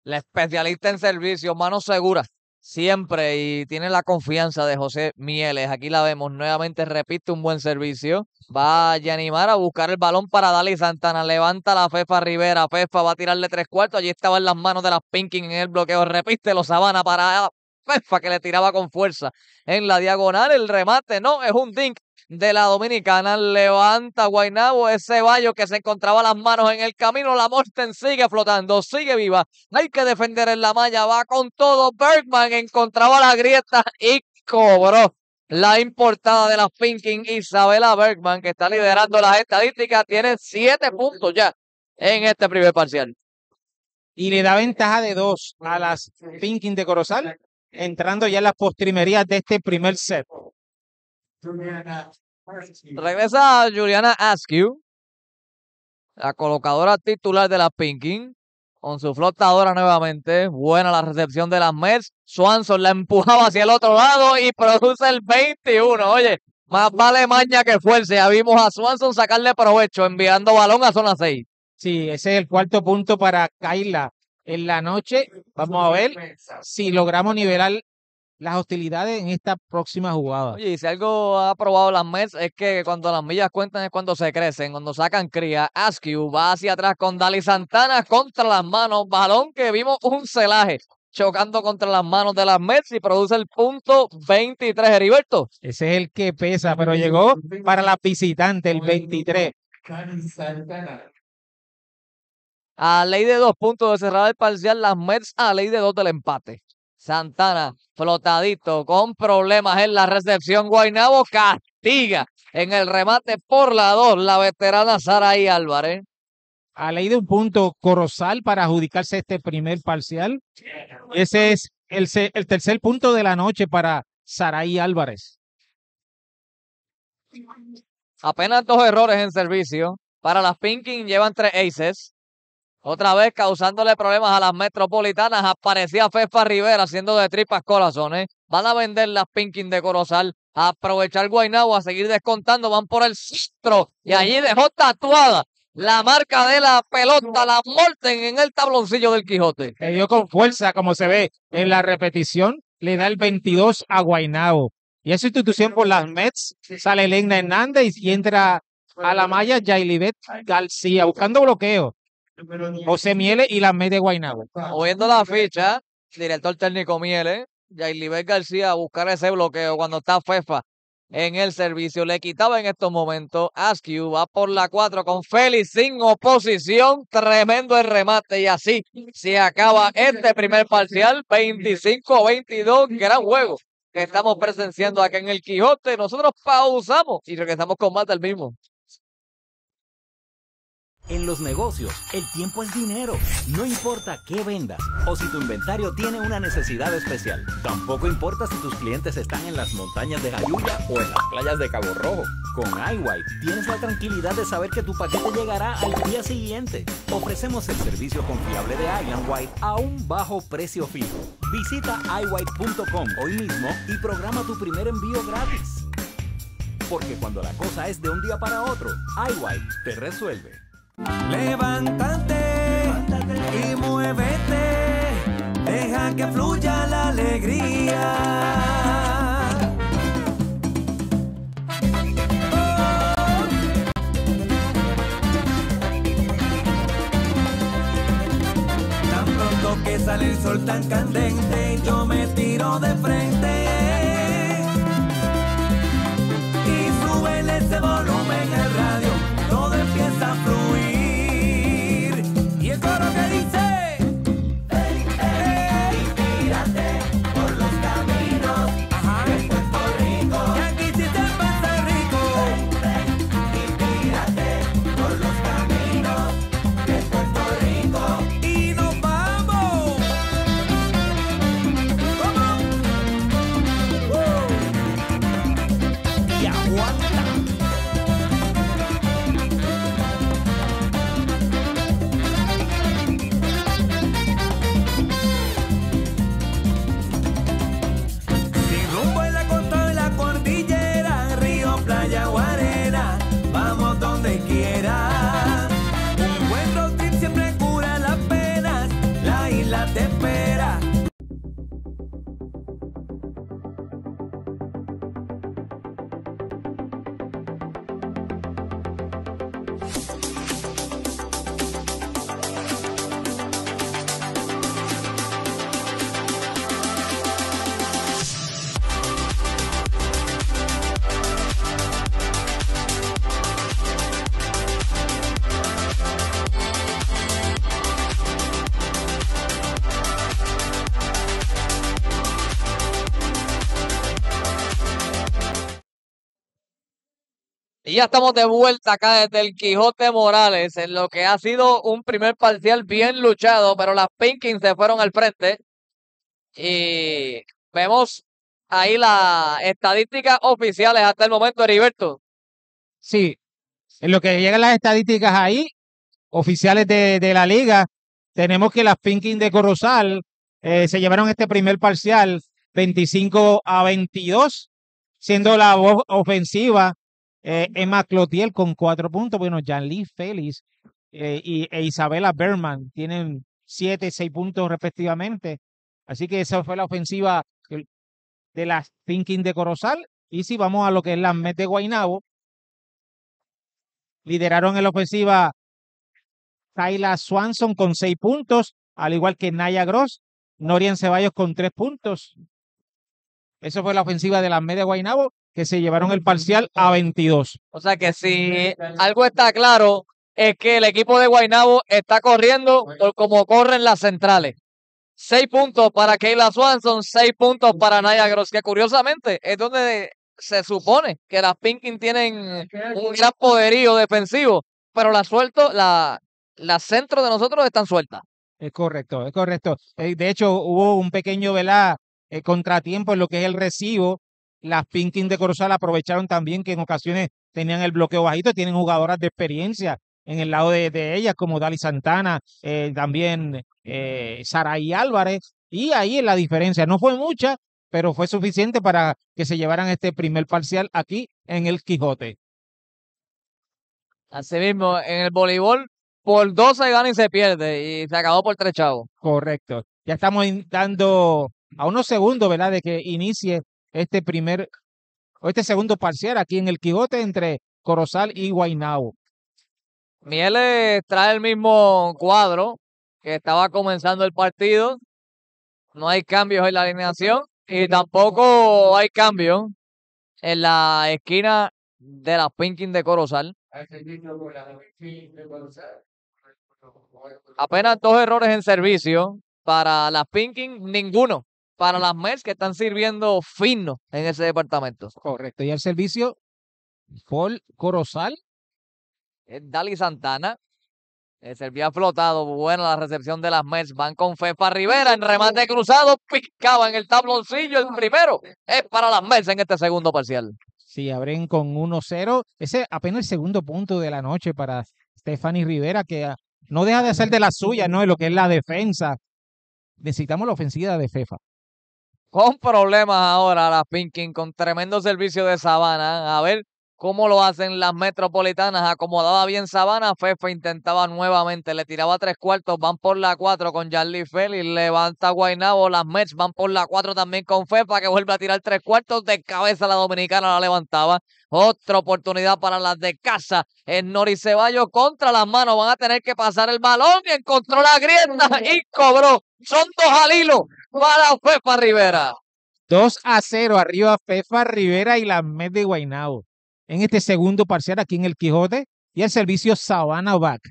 La especialista en servicio, manos seguras, siempre, y tiene la confianza de José Mieles. Aquí la vemos nuevamente, repite un buen servicio. Va a animar a buscar el balón para Dali Santana. Levanta la Fefa Rivera. Fefa va a tirarle tres cuartos. Allí en las manos de las Pinkin en el bloqueo. Repite los Sabana para que le tiraba con fuerza en la diagonal. El remate no, es un dink de la Dominicana. Levanta Guainabo ese vallo que se encontraba las manos en el camino. La Morten sigue flotando, sigue viva. Hay que defender en la malla. Va con todo. Bergman encontraba la grieta y cobró. La importada de las Pinking, Isabela Bergman, que está liderando las estadísticas, tiene siete puntos ya en este primer parcial. Y le da ventaja de dos a las Pinking de Corozal entrando ya en las postrimerías de este primer set. Regresa Juliana Askew, la colocadora titular de la Pinkin, con su flotadora nuevamente. Buena la recepción de las Mets. Swanson la empujaba hacia el otro lado y produce el 21. Oye, más vale maña que fuerza. Ya vimos a Swanson sacarle provecho enviando balón a zona 6. Sí, ese es el cuarto punto para Kaila en la noche. Vamos a ver si logramos nivelar las hostilidades en esta próxima jugada. Oye, y si algo ha probado las Mets es que cuando las millas cuentan es cuando se crecen, cuando sacan cría. Askew va hacia atrás con Dali Santana contra las manos, balón que vimos un celaje chocando contra las manos de las Mets y produce el punto 23, Heriberto. Ese es el que pesa, pero llegó para la visitante el 23. Dali Santana. A ley de dos puntos de cerrar el parcial, las Mets a ley de dos del empate. Santana, flotadito, con problemas en la recepción. Guainabo castiga en el remate por la dos, la veterana Saraí Álvarez. A ley de un punto, Corozal para adjudicarse este primer parcial. Ese es el, el tercer punto de la noche para Saraí Álvarez. Apenas dos errores en servicio. Para las Pinking llevan tres aces. Otra vez causándole problemas a las metropolitanas, aparecía Fefa Rivera haciendo de tripas corazones. Van a vender las Pinkin de Corozal, a aprovechar Guaynabo, a seguir descontando, van por el cistro. Y allí dejó tatuada la marca de la pelota, la Morten en el tabloncillo del Quijote. que dio con fuerza, como se ve en la repetición, le da el 22 a Guainabo. Y esa institución por las Mets, sale Elena Hernández y entra a la malla Jailibet García, buscando bloqueo. José Miele y la Mede Guainabo. Oyendo la ficha, director técnico Miele, Jailibel García a buscar ese bloqueo cuando está Fefa en el servicio. Le quitaba en estos momentos. Askew va por la 4 con Félix sin oposición. Tremendo el remate. Y así se acaba este primer parcial. 25-22. Gran juego que estamos presenciando aquí en el Quijote. Nosotros pausamos y regresamos con más del mismo. En los negocios, el tiempo es dinero. No importa qué vendas o si tu inventario tiene una necesidad especial. Tampoco importa si tus clientes están en las montañas de Jayuya o en las playas de Cabo Rojo. Con iWipe tienes la tranquilidad de saber que tu paquete llegará al día siguiente. Ofrecemos el servicio confiable de iWipe a un bajo precio fijo. Visita iWipe.com hoy mismo y programa tu primer envío gratis. Porque cuando la cosa es de un día para otro, iWipe te resuelve. Levántate, y muévete, deja que fluya la alegría. Tan pronto que sale el sol tan candente, yo me tiro de frente. Y ya estamos de vuelta acá desde el Quijote Morales, en lo que ha sido un primer parcial bien luchado, pero las Pinkins se fueron al frente. Y vemos ahí las estadísticas oficiales hasta el momento, Heriberto. Sí, en lo que llegan las estadísticas ahí, oficiales de, la liga, tenemos que las Pinkins de Corozal eh, se llevaron este primer parcial 25 a 22, siendo la voz ofensiva eh, Emma Clotiel con cuatro puntos. Bueno, Lee Félix eh, y, e Isabela Berman tienen siete y seis puntos respectivamente. Así que esa fue la ofensiva de las Thinking de Corozal. Y si vamos a lo que es la mete de Guainabo, lideraron en la ofensiva Kayla Swanson con seis puntos, al igual que Naya Gross, Norian Ceballos con tres puntos. esa fue la ofensiva de las Mete de Guainabo que se llevaron el parcial a 22. O sea que si algo está claro es que el equipo de Guainabo está corriendo como corren las centrales. Seis puntos para Kayla Swanson, seis puntos para Naya Gross, que curiosamente es donde se supone que las Pinkin tienen un gran poderío defensivo, pero la suelto, la, la centro de nosotros están sueltas. Es correcto, es correcto. Eh, de hecho, hubo un pequeño el eh, contratiempo en lo que es el recibo las Pinkins de Corozal aprovecharon también que en ocasiones tenían el bloqueo bajito, tienen jugadoras de experiencia en el lado de, ellas, como Dali Santana, eh, también eh, Saraí Álvarez, y ahí la diferencia. No fue mucha, pero fue suficiente para que se llevaran este primer parcial aquí en el Quijote. Así mismo, en el voleibol, por dos se gana y se pierde, y se acabó por tres chavos. Correcto. Ya estamos dando a unos segundos, ¿verdad?, de que inicie este primer o este segundo parcial aquí en el Quijote entre Corozal y Guaynao. Miele trae el mismo cuadro que estaba comenzando el partido. No hay cambios en la alineación y tampoco hay cambios en la esquina de las Pinkins de Corozal. Apenas dos errores en servicio para las Pinkins, ninguno para las Mets que están sirviendo fino en ese departamento. Correcto. Y el servicio, Paul Corozal. Dali Santana. El ha flotado. Bueno, la recepción de las Mets. Van con Fefa Rivera en remate cruzado. Picaba en el tabloncillo el primero. Es para las Mets en este segundo parcial. Sí, abren con 1-0. Ese apenas el segundo punto de la noche para Stephanie Rivera, que ah, no deja de ser de la suya, ¿no? Es lo que es la defensa. Necesitamos la ofensiva de Fefa con problemas ahora la Pinkin con tremendo servicio de sabana. A ver ¿Cómo lo hacen las metropolitanas? Acomodaba bien Sabana, Fefa intentaba nuevamente, le tiraba tres cuartos, van por la cuatro con Charlie Félix, levanta Guainabo, las Mets van por la cuatro también con Fefa, que vuelve a tirar tres cuartos, de cabeza la dominicana la levantaba. Otra oportunidad para las de casa, en Nori Ceballos contra las manos, van a tener que pasar el balón y encontró la grieta y cobró. Son dos al hilo para Fefa Rivera. 2 a 0 arriba Fefa Rivera y las Mets de Guainabo en este segundo parcial aquí en el Quijote y el servicio Sabana Back.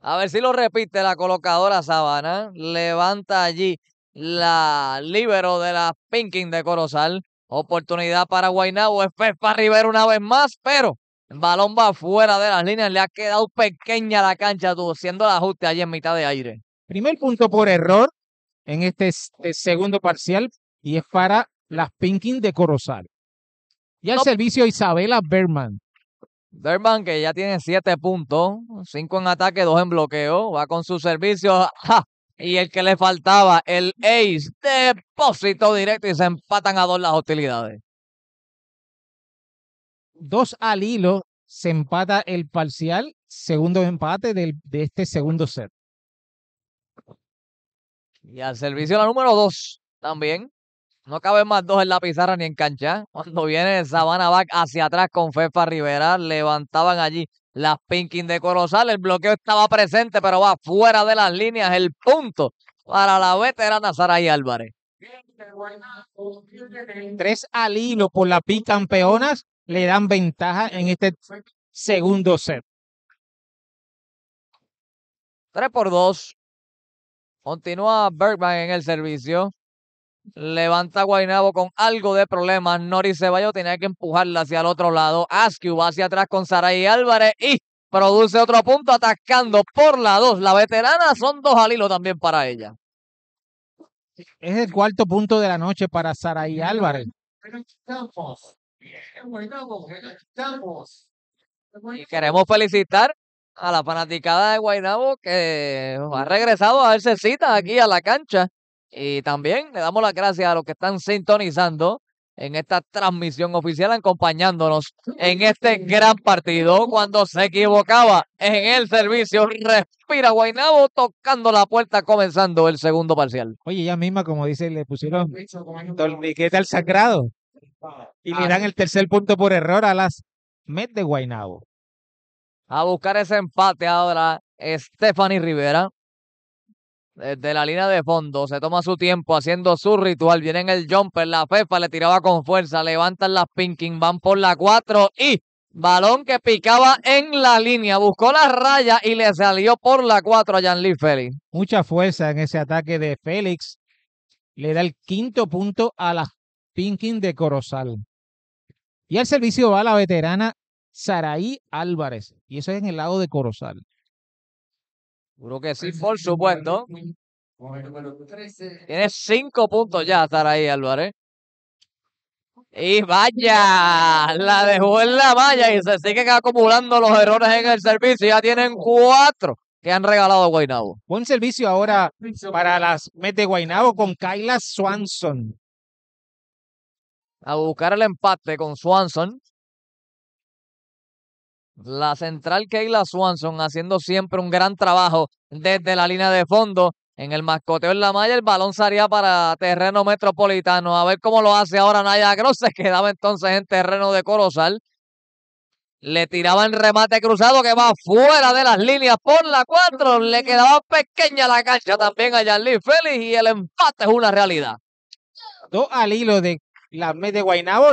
A ver si lo repite la colocadora Sabana. Levanta allí la libero de la Pinking de Corozal. Oportunidad para Guaynabo. Es para Rivera una vez más, pero el balón va fuera de las líneas. Le ha quedado pequeña la cancha, tú, siendo el ajuste allí en mitad de aire. Primer punto por error en este, este segundo parcial y es para las Pinking de Corozal. Y al servicio Isabela Berman. Berman que ya tiene 7 puntos, 5 en ataque, 2 en bloqueo, va con su servicio. Y el que le faltaba, el ace, depósito directo y se empatan a dos las hostilidades. Dos al hilo, se empata el parcial, segundo empate del, de este segundo set. Y al servicio la número 2 también. No caben más dos en la pizarra ni en cancha. Cuando viene Sabana Back hacia atrás con Fefa Rivera, levantaban allí las pinking de Corozal. El bloqueo estaba presente, pero va fuera de las líneas. El punto para la veterana Saray Álvarez. Tres al hilo por la las campeonas le dan ventaja en este segundo set. Tres por dos. Continúa Bergman en el servicio. Levanta Guainabo con algo de problemas. Nori Ceballos tenía que empujarla hacia el otro lado. Askew va hacia atrás con Saray Álvarez y produce otro punto atacando por la dos. La veterana son dos al hilo también para ella. Es el cuarto punto de la noche para Saraí Álvarez. Y queremos felicitar a la fanaticada de Guainabo que ha regresado a darse cita aquí a la cancha y también le damos las gracias a los que están sintonizando en esta transmisión oficial, acompañándonos en este gran partido. Cuando se equivocaba en el servicio, respira Guainabo tocando la puerta, comenzando el segundo parcial. Oye, ella misma, como dice, le pusieron torniquete al sagrado. Y le dan el tercer punto por error a las Met de Guainabo. A buscar ese empate ahora Stephanie Rivera desde eh, la línea de fondo, se toma su tiempo haciendo su ritual, viene en el jumper, la Fefa le tiraba con fuerza, levantan las pinking, van por la 4 y balón que picaba en la línea, buscó la raya y le salió por la 4 a jean lee Félix. Mucha fuerza en ese ataque de Félix, le da el quinto punto a las pinking de Corozal. Y al servicio va la veterana Saraí Álvarez, y eso es en el lado de Corozal. Juro que sí, por supuesto. Tienes cinco puntos ya, estar ahí, Álvarez. Y vaya, la dejó en la valla y se siguen acumulando los errores en el servicio. Ya tienen oh. cuatro que han regalado a Buen servicio ahora para las Mete Guainabo con Kyla Swanson. A buscar el empate con Swanson. La central Keila Swanson haciendo siempre un gran trabajo desde la línea de fondo. En el mascoteo en la malla, el balón salía para terreno metropolitano. A ver cómo lo hace ahora Naya Gross. Se quedaba entonces en terreno de Corozal. Le tiraba el remate cruzado que va fuera de las líneas por la 4. Le quedaba pequeña la cancha también a Yarly Félix y el empate es una realidad. Dos al hilo de la de Guainabo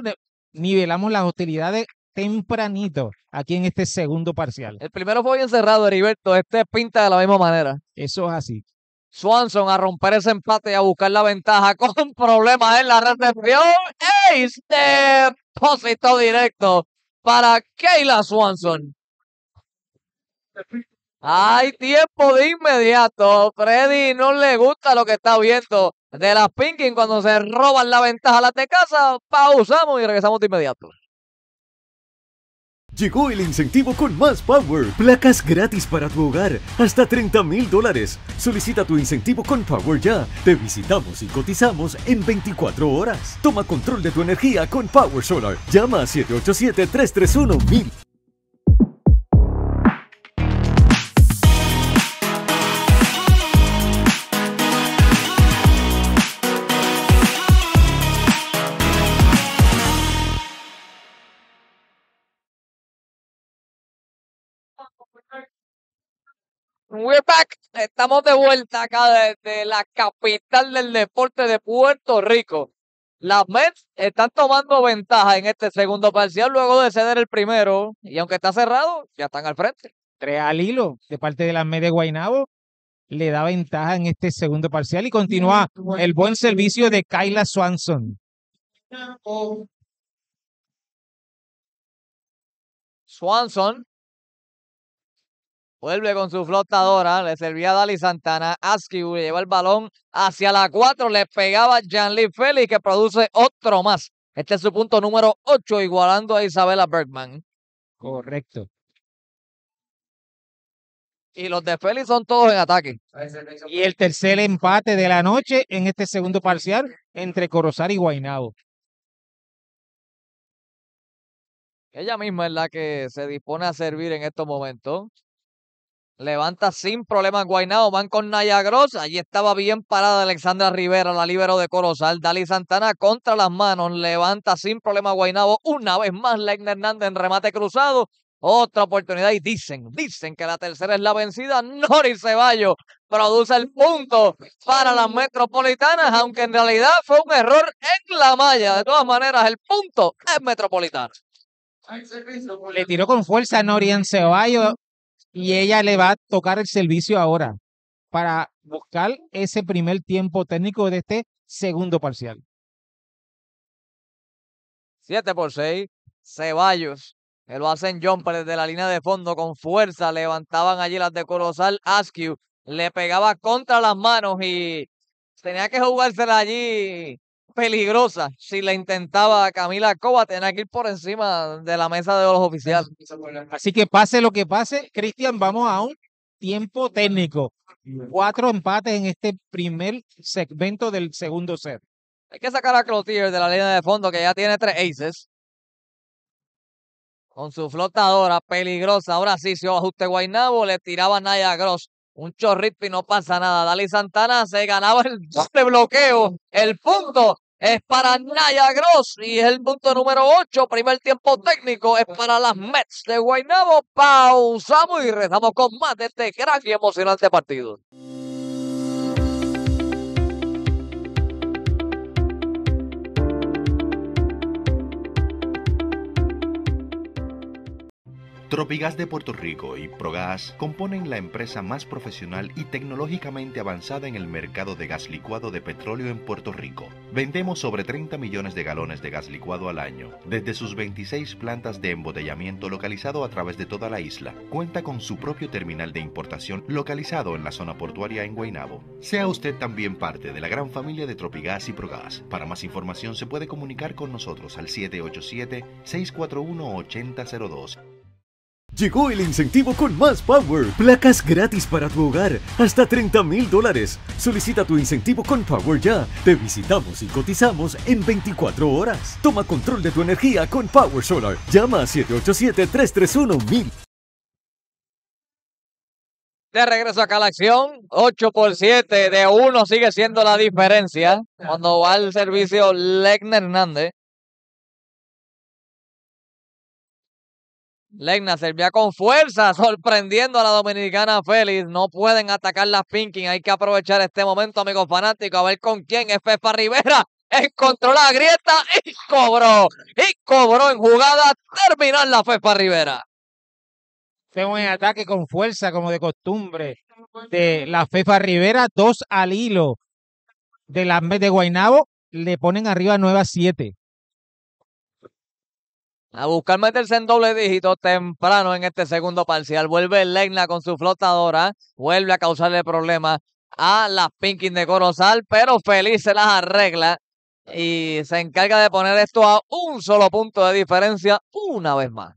nivelamos las hostilidades tempranito aquí en este segundo parcial. El primero fue bien cerrado, Heriberto. Este pinta de la misma manera. Eso es así. Swanson a romper ese empate y a buscar la ventaja con problemas en la recepción. ¡Ace! Depósito directo para Kayla Swanson. Hay tiempo de inmediato. Freddy no le gusta lo que está viendo de las Pinkin cuando se roban la ventaja las de casa. Pausamos y regresamos de inmediato. Llegó el incentivo con más Power. Placas gratis para tu hogar. Hasta 30 mil dólares. Solicita tu incentivo con Power ya. Te visitamos y cotizamos en 24 horas. Toma control de tu energía con Power Solar. Llama a 787-331-1000. we're Estamos de vuelta acá desde la capital del deporte de Puerto Rico. Las Mets están tomando ventaja en este segundo parcial luego de ceder el primero. Y aunque está cerrado, ya están al frente. Tres al hilo de parte de las Mets de Guainabo. Le da ventaja en este segundo parcial y continúa el buen servicio de Kyla Swanson. Swanson Vuelve con su flotadora, le servía a Dali Santana. Askew lleva el balón hacia la 4, le pegaba jean Janly Félix que produce otro más. Este es su punto número 8, igualando a Isabela Bergman. Correcto. Y los de Félix son todos en ataque. Y el tercer empate de la noche en este segundo parcial entre Corozar y Guainabo. Ella misma es la que se dispone a servir en estos momentos. Levanta sin problemas Guainao, van con Nayagrosa. Allí estaba bien parada Alexandra Rivera, la libero de Corozal. Dali Santana contra las manos. Levanta sin problema Guainao. Una vez más Legna Hernández en remate cruzado. Otra oportunidad y dicen, dicen que la tercera es la vencida. Nori Ceballo produce el punto para las metropolitanas, aunque en realidad fue un error en la malla. De todas maneras, el punto es metropolitano. Le tiró con fuerza a Norian Ceballos y ella le va a tocar el servicio ahora para buscar ese primer tiempo técnico de este segundo parcial. 7 por 6, Ceballos, que lo hacen jumper desde la línea de fondo con fuerza, levantaban allí las de Colosal, Askew le pegaba contra las manos y tenía que jugársela allí peligrosa si la intentaba Camila Coba, tenía que ir por encima de la mesa de los oficiales. Así que pase lo que pase, Cristian, vamos a un tiempo técnico. Cuatro empates en este primer segmento del segundo set. Hay que sacar a Clotier de la línea de fondo que ya tiene tres aces. Con su flotadora peligrosa. Ahora sí, se ajuste Guainabo, le tiraba Naya Gross un chorrito y no pasa nada. Dali Santana se ganaba el doble bloqueo, el punto es para Naya Gross y es el punto número 8, primer tiempo técnico, es para las Mets de Guaynabo. Pausamos y rezamos con más de este gran y emocionante partido. Tropigas de Puerto Rico y Progas componen la empresa más profesional y tecnológicamente avanzada en el mercado de gas licuado de petróleo en Puerto Rico. Vendemos sobre 30 millones de galones de gas licuado al año, desde sus 26 plantas de embotellamiento localizado a través de toda la isla. Cuenta con su propio terminal de importación localizado en la zona portuaria en Guaynabo. Sea usted también parte de la gran familia de Tropigas y Progas. Para más información se puede comunicar con nosotros al 787 641 8002 Llegó el incentivo con más Power. Placas gratis para tu hogar. Hasta 30 mil dólares. Solicita tu incentivo con Power ya. Te visitamos y cotizamos en 24 horas. Toma control de tu energía con Power Solar. Llama a 787-331-1000. De regreso a la acción, 8 por 7 de 1 sigue siendo la diferencia. Cuando va al servicio Legner Hernández, Legna servía con fuerza, sorprendiendo a la dominicana Félix. No pueden atacar las Pinkins, Hay que aprovechar este momento, amigos fanáticos, a ver con quién es Fefa Rivera. Encontró la grieta y cobró. Y cobró en jugada terminar la Fefa Rivera. Tengo un ataque con fuerza, como de costumbre, de la Fefa Rivera. Dos al hilo de las de Guainabo. Le ponen arriba nueva siete. A buscar meterse en doble dígito temprano en este segundo parcial. Vuelve Legna con su flotadora. Vuelve a causarle problemas a las Pinkins de Corozal, pero Feliz se las arregla y se encarga de poner esto a un solo punto de diferencia una vez más.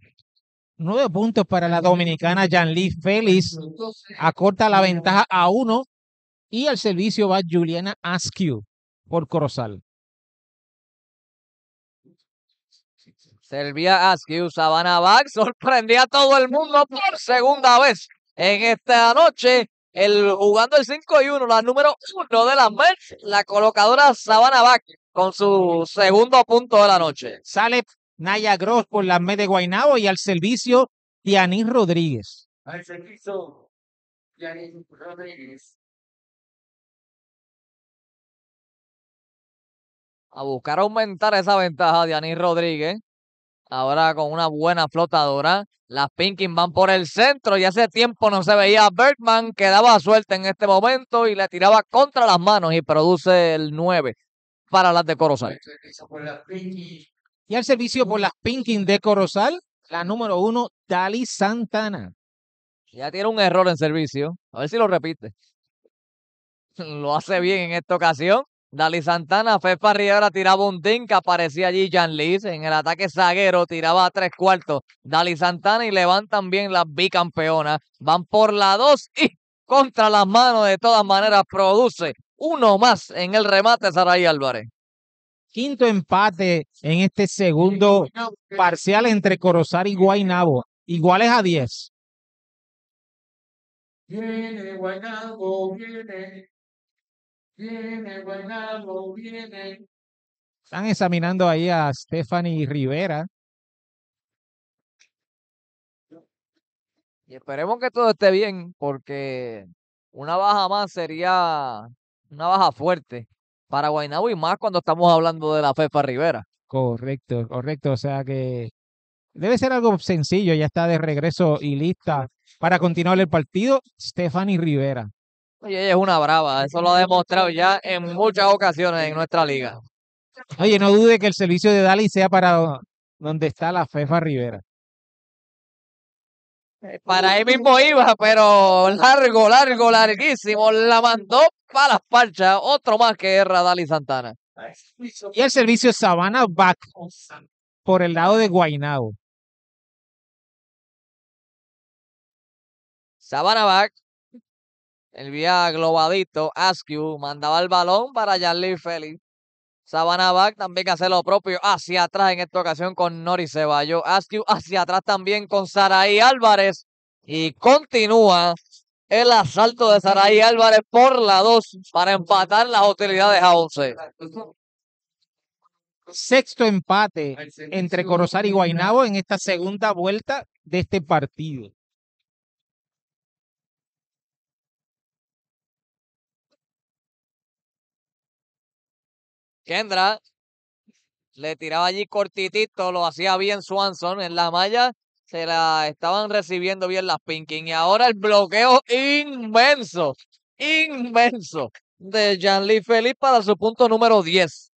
Nueve puntos para la dominicana Janly Félix. Acorta la ventaja a uno y al servicio va Juliana Askew por Corozal. Servía Askew, Sabana Back, sorprendía a todo el mundo por segunda vez en esta noche. El, jugando el 5 y 1, la número uno de la MED, la colocadora Sabana con su segundo punto de la noche. Sale Naya Gross por la MED de Guainabo y al servicio Dianis Rodríguez. Al servicio Dianis Rodríguez. A buscar aumentar esa ventaja de Rodríguez. Ahora con una buena flotadora. Las Pinkins van por el centro y hace tiempo no se veía a Bergman que daba suerte en este momento y le tiraba contra las manos y produce el 9 para las de Corozal. Y al servicio por las Pinkins de Corozal, la número 1, Dali Santana. Ya tiene un error en servicio. A ver si lo repite. Lo hace bien en esta ocasión. Dali Santana, Fefa Rivera tiraba un din que aparecía allí Jan Liz. En el ataque zaguero tiraba a tres cuartos. Dali Santana y levantan bien las bicampeonas. Van por la dos y contra las manos de todas maneras produce uno más en el remate Saray Álvarez. Quinto empate en este segundo parcial entre Corozar y Guainabo. Iguales a diez. Viene Guaynabo, viene. Están examinando ahí a Stephanie Rivera. Y esperemos que todo esté bien, porque una baja más sería una baja fuerte para Guaynabo y más cuando estamos hablando de la Fefa Rivera. Correcto, correcto. O sea que debe ser algo sencillo. Ya está de regreso y lista para continuar el partido. Stephanie Rivera. Y ella es una brava, eso lo ha demostrado ya en muchas ocasiones en nuestra liga. Oye, no dude que el servicio de Dali sea para donde está la Fefa Rivera. Eh, para ahí mismo iba, pero largo, largo, larguísimo. La mandó para las parchas. Otro más que erra Dali Santana. Y el servicio Sabana Back por el lado de Guainao. Sabana Back el via globadito, Askew, mandaba el balón para Jarley Félix. Sabanabac también hace lo propio hacia atrás en esta ocasión con Nori Ceballos. Askew hacia atrás también con Saraí Álvarez. Y continúa el asalto de Saraí Álvarez por la 2 para empatar las utilidades a 11. Sexto empate entre Corozar y Guainabo en esta segunda vuelta de este partido. Kendra le tiraba allí cortitito, lo hacía bien Swanson en la malla. Se la estaban recibiendo bien las Pinkin. Y ahora el bloqueo inmenso, inmenso de Jean-Lee Félix para su punto número 10.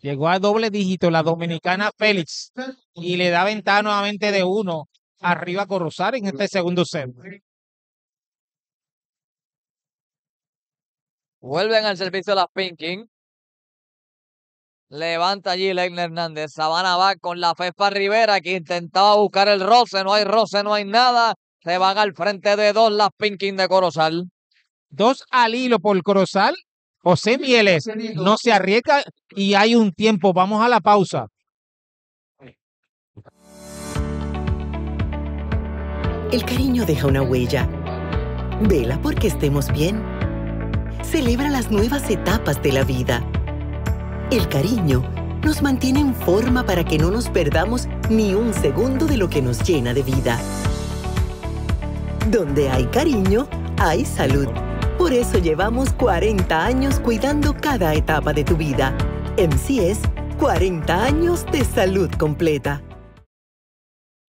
Llegó a doble dígito la dominicana Félix y le da ventaja nuevamente de uno arriba a Corozar en este segundo set. Vuelven al servicio las Pinkin. Levanta allí Leila Hernández. Sabana va con la Fespa Rivera que intentaba buscar el roce. No hay roce, no hay nada. Se van al frente de dos las Pinkin de Corozal. Dos al hilo por Corozal. José Mieles no se arriesga y hay un tiempo. Vamos a la pausa. El cariño deja una huella. Vela porque estemos bien. Celebra las nuevas etapas de la vida el cariño, nos mantiene en forma para que no nos perdamos ni un segundo de lo que nos llena de vida. Donde hay cariño, hay salud. Por eso llevamos 40 años cuidando cada etapa de tu vida. En es 40 años de salud completa.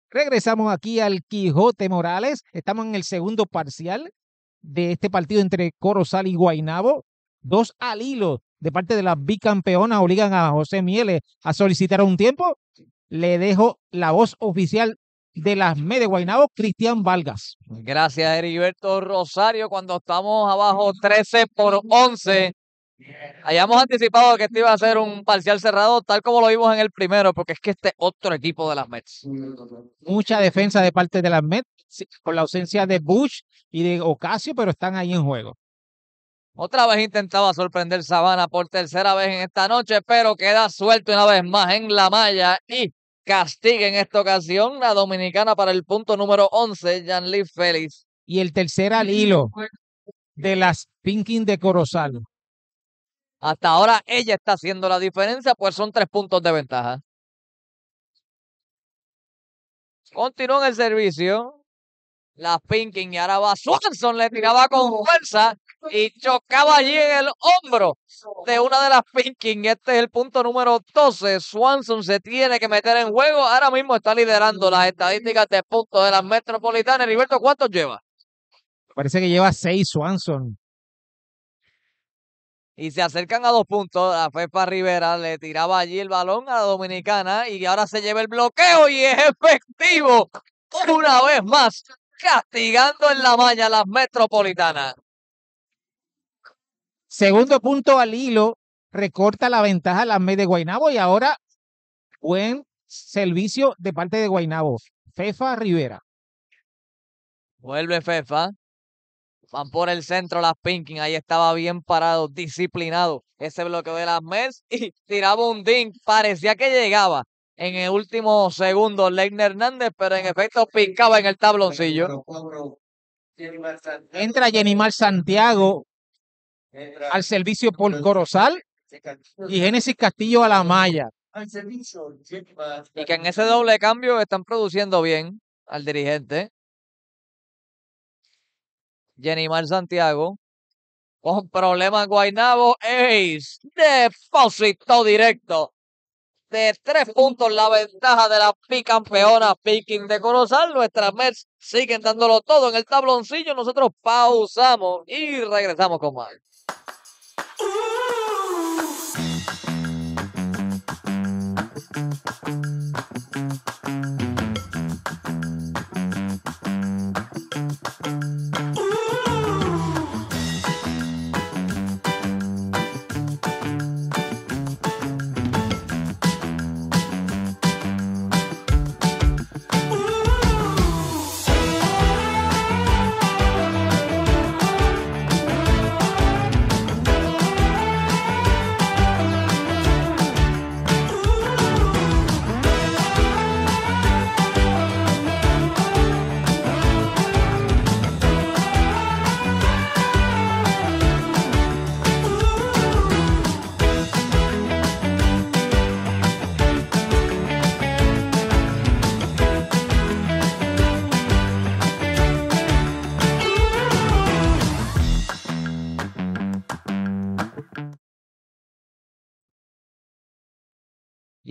Regresamos aquí al Quijote Morales. Estamos en el segundo parcial de este partido entre Corozal y Guainabo. Dos al hilo de parte de las bicampeonas obligan a José Mieles a solicitar un tiempo. Le dejo la voz oficial de las ME de Guaynabo, Cristian Vargas. Gracias, Heriberto Rosario. Cuando estamos abajo 13 por 11, hayamos anticipado que este iba a ser un parcial cerrado, tal como lo vimos en el primero, porque es que este otro equipo de las Mets. Mucha defensa de parte de las Mets, con la ausencia de Bush y de Ocasio, pero están ahí en juego. Otra vez intentaba sorprender Sabana por tercera vez en esta noche, pero queda suelto una vez más en la malla y castiga en esta ocasión la dominicana para el punto número 11, Janly Félix. Y el tercer al hilo de las Pinkin de Corozal. Hasta ahora ella está haciendo la diferencia, pues son tres puntos de ventaja. Continúa en el servicio. Las Pinkin y ahora va Swanson, le tiraba con fuerza y chocaba allí en el hombro de oh. una de las Pinkins. Este es el punto número 12. Swanson se tiene que meter en juego. Ahora mismo está liderando las estadísticas de puntos de las metropolitanas. Heriberto, ¿cuántos lleva? Parece que lleva seis Swanson. Y se acercan a dos puntos. La Fepa Rivera le tiraba allí el balón a la dominicana y ahora se lleva el bloqueo y es efectivo. Una vez más, castigando en la maña a las metropolitanas. Segundo punto al hilo, recorta la ventaja a las MES de Guainabo y ahora buen servicio de parte de Guainabo. Fefa Rivera. Vuelve Fefa. Van por el centro las Pinking. Ahí estaba bien parado, disciplinado ese bloqueo de las MES y tiraba un ding. Parecía que llegaba en el último segundo Leiner Hernández, pero en efecto picaba en el tabloncillo. Entra Yenimar Santiago al servicio por Corozal y Génesis Castillo a la malla. Y que en ese doble cambio están produciendo bien al dirigente. Mar Santiago. Con problemas Guainabo. Ace. Depósito directo. De tres puntos la ventaja de la campeona Picking de Corozal. Nuestras Mets siguen dándolo todo en el tabloncillo. Nosotros pausamos y regresamos con más.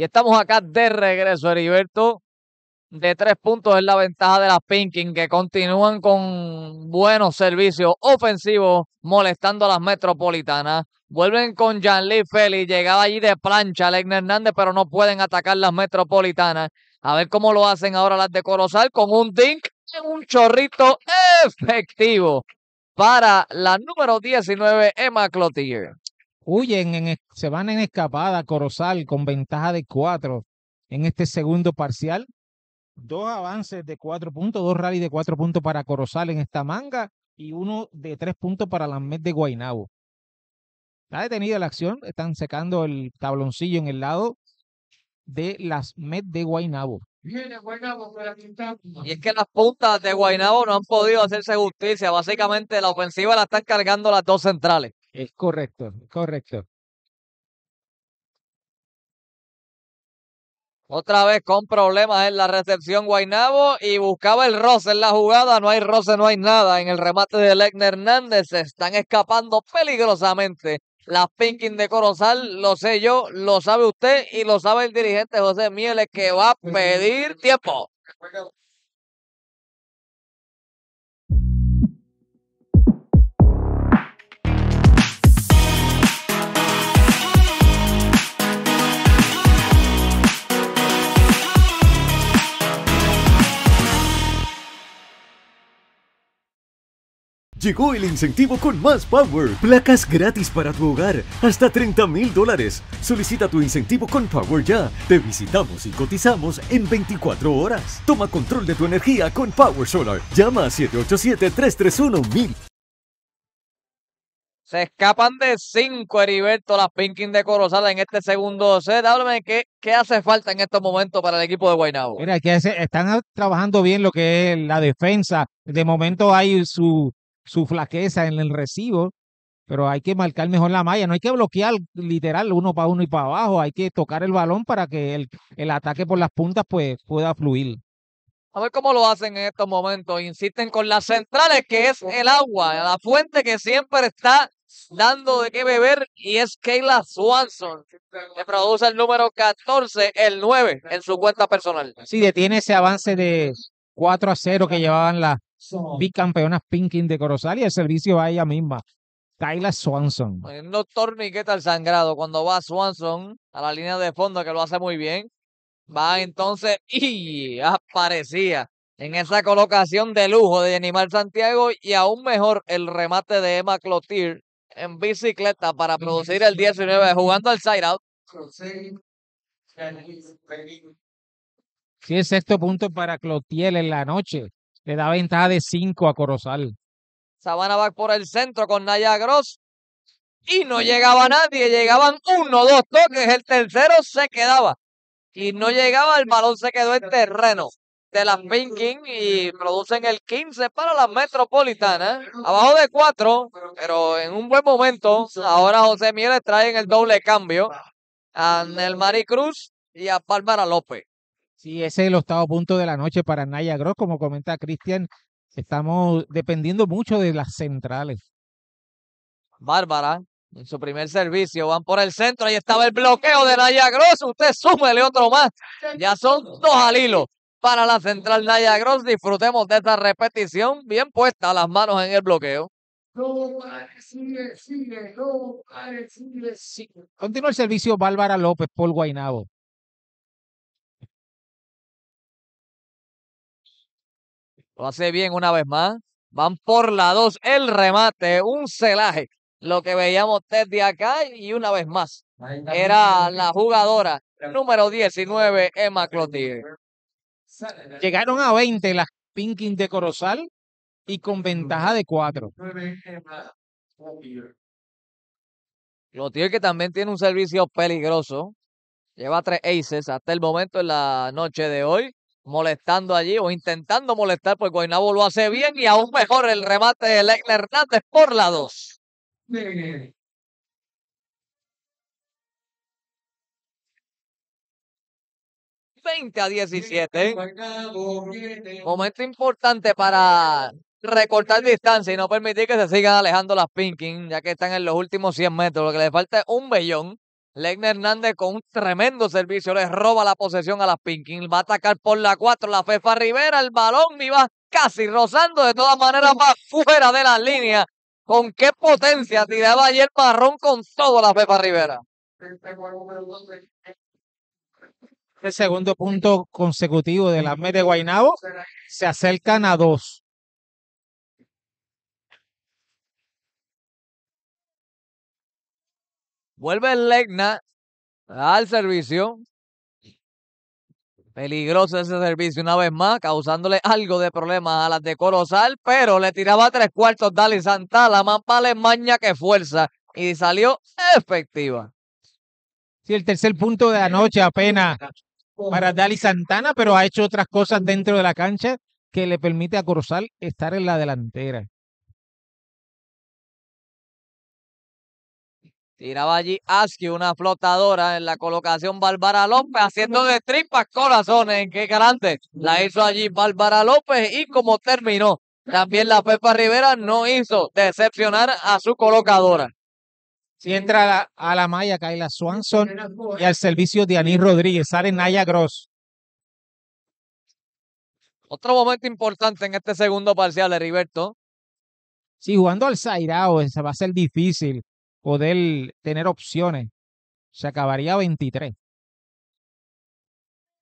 Y estamos acá de regreso, Heriberto. De tres puntos es la ventaja de las Pinking que continúan con buenos servicios ofensivos, molestando a las metropolitanas. Vuelven con Lee Félix, llegaba allí de plancha Legna Hernández, pero no pueden atacar las metropolitanas. A ver cómo lo hacen ahora las de Corozal con un dink, un chorrito efectivo para la número 19, Emma Clotier huyen, se van en escapada Corozal con ventaja de cuatro en este segundo parcial. Dos avances de cuatro puntos, dos rally de cuatro puntos para Corozal en esta manga y uno de tres puntos para las MED de Guainabo. Está detenida la acción, están secando el tabloncillo en el lado de las MED de Guainabo. Y es que las puntas de Guainabo no han podido hacerse justicia. Básicamente la ofensiva la están cargando las dos centrales. Es correcto, correcto. Otra vez con problemas en la recepción Guainabo y buscaba el roce en la jugada. No hay roce, no hay nada en el remate de Legner Hernández. Se están escapando peligrosamente las Pinkin de Corozal. Lo sé yo, lo sabe usted y lo sabe el dirigente José Miele que va a pedir tiempo. Llegó el incentivo con más Power. Placas gratis para tu hogar. Hasta 30 mil dólares. Solicita tu incentivo con Power ya. Te visitamos y cotizamos en 24 horas. Toma control de tu energía con Power Solar. Llama a 787-331-1000. Se escapan de 5, Heriberto, las Pinkins de Corozal en este segundo set. Háblame qué, hace falta en estos momentos para el equipo de Guaynabo. Mira, están trabajando bien lo que es la defensa. De momento hay su su flaqueza en el recibo, pero hay que marcar mejor la malla, no hay que bloquear literal uno para uno y para abajo, hay que tocar el balón para que el, el ataque por las puntas pues, pueda fluir. A ver cómo lo hacen en estos momentos. Insisten con las centrales, que es el agua, la fuente que siempre está dando de qué beber, y es Kayla Swanson, que produce el número 14, el 9, en su cuenta personal. Sí, detiene ese avance de 4 a 0 que llevaban las So, bicampeonas Pinkin de Corozal y el servicio a ella misma, Kyla Swanson. No doctor al sangrado cuando va Swanson a la línea de fondo que lo hace muy bien. Va entonces y aparecía en esa colocación de lujo de Animal Santiago y aún mejor el remate de Emma Clotier en bicicleta para producir el 19 jugando al side out. sexto punto para Clotiel en la noche. Le da ventaja de 5 a Corozal. Sabana va por el centro con Naya Gross. Y no llegaba nadie. Llegaban uno, dos toques. El tercero se quedaba. Y no llegaba, el balón se quedó en terreno de las King y producen el 15 para la Metropolitana. Abajo de 4, pero en un buen momento. Ahora José Mieres trae en el doble cambio a Nelmari Cruz y a Palmara López. Sí, ese es el octavo punto de la noche para Naya Gross. Como comenta Cristian, estamos dependiendo mucho de las centrales. Bárbara, en su primer servicio, van por el centro. Ahí estaba el bloqueo de Naya Gross. Usted súmele otro más. Ya son dos al hilo para la central Naya Gross. Disfrutemos de esta repetición bien puesta las manos en el bloqueo. sigue, sigue. Continúa el servicio Bárbara López, por Guainabo. Lo hace bien una vez más. Van por la dos, El remate. Un celaje. Lo que veíamos desde acá y una vez más. Era la jugadora número 19, Emma Clotilde. Llegaron a 20 las Pinkins de Corozal y con ventaja de 4. Clotilde que también tiene un servicio peligroso. Lleva tres aces hasta el momento en la noche de hoy molestando allí o intentando molestar, pues Guainabo lo hace bien y aún mejor el remate de Hernández por la 2. 20 a 17. Momento importante para recortar distancia y no permitir que se sigan alejando las Pinkin, ya que están en los últimos 100 metros. Lo que le falta un bellón Legner Hernández con un tremendo servicio. Les roba la posesión a las Pinkins Va a atacar por la 4 la Fefa Rivera. El balón va casi rozando de todas maneras va fuera de la línea. Con qué potencia tiraba ayer Marrón con todo la Fefa Rivera. El segundo punto consecutivo de la de Guainabo se acercan a dos. Vuelve Legna al servicio. Peligroso ese servicio una vez más, causándole algo de problemas a las de Corozal, pero le tiraba tres cuartos Dali Santana, más vale que fuerza, y salió efectiva. Sí, el tercer punto de la noche apenas para Dali Santana, pero ha hecho otras cosas dentro de la cancha que le permite a Corozal estar en la delantera. Tiraba allí Aski una flotadora en la colocación Bárbara López haciendo de tripas corazones. En qué garante? la hizo allí Bárbara López y como terminó. También la Pepa Rivera no hizo decepcionar a su colocadora. Si entra a la, la malla Swanson y al servicio de Anís Rodríguez, sale Naya Gross. Otro momento importante en este segundo parcial, de Riverto Sí, jugando al Zairao, se va a ser difícil poder tener opciones, se acabaría 23.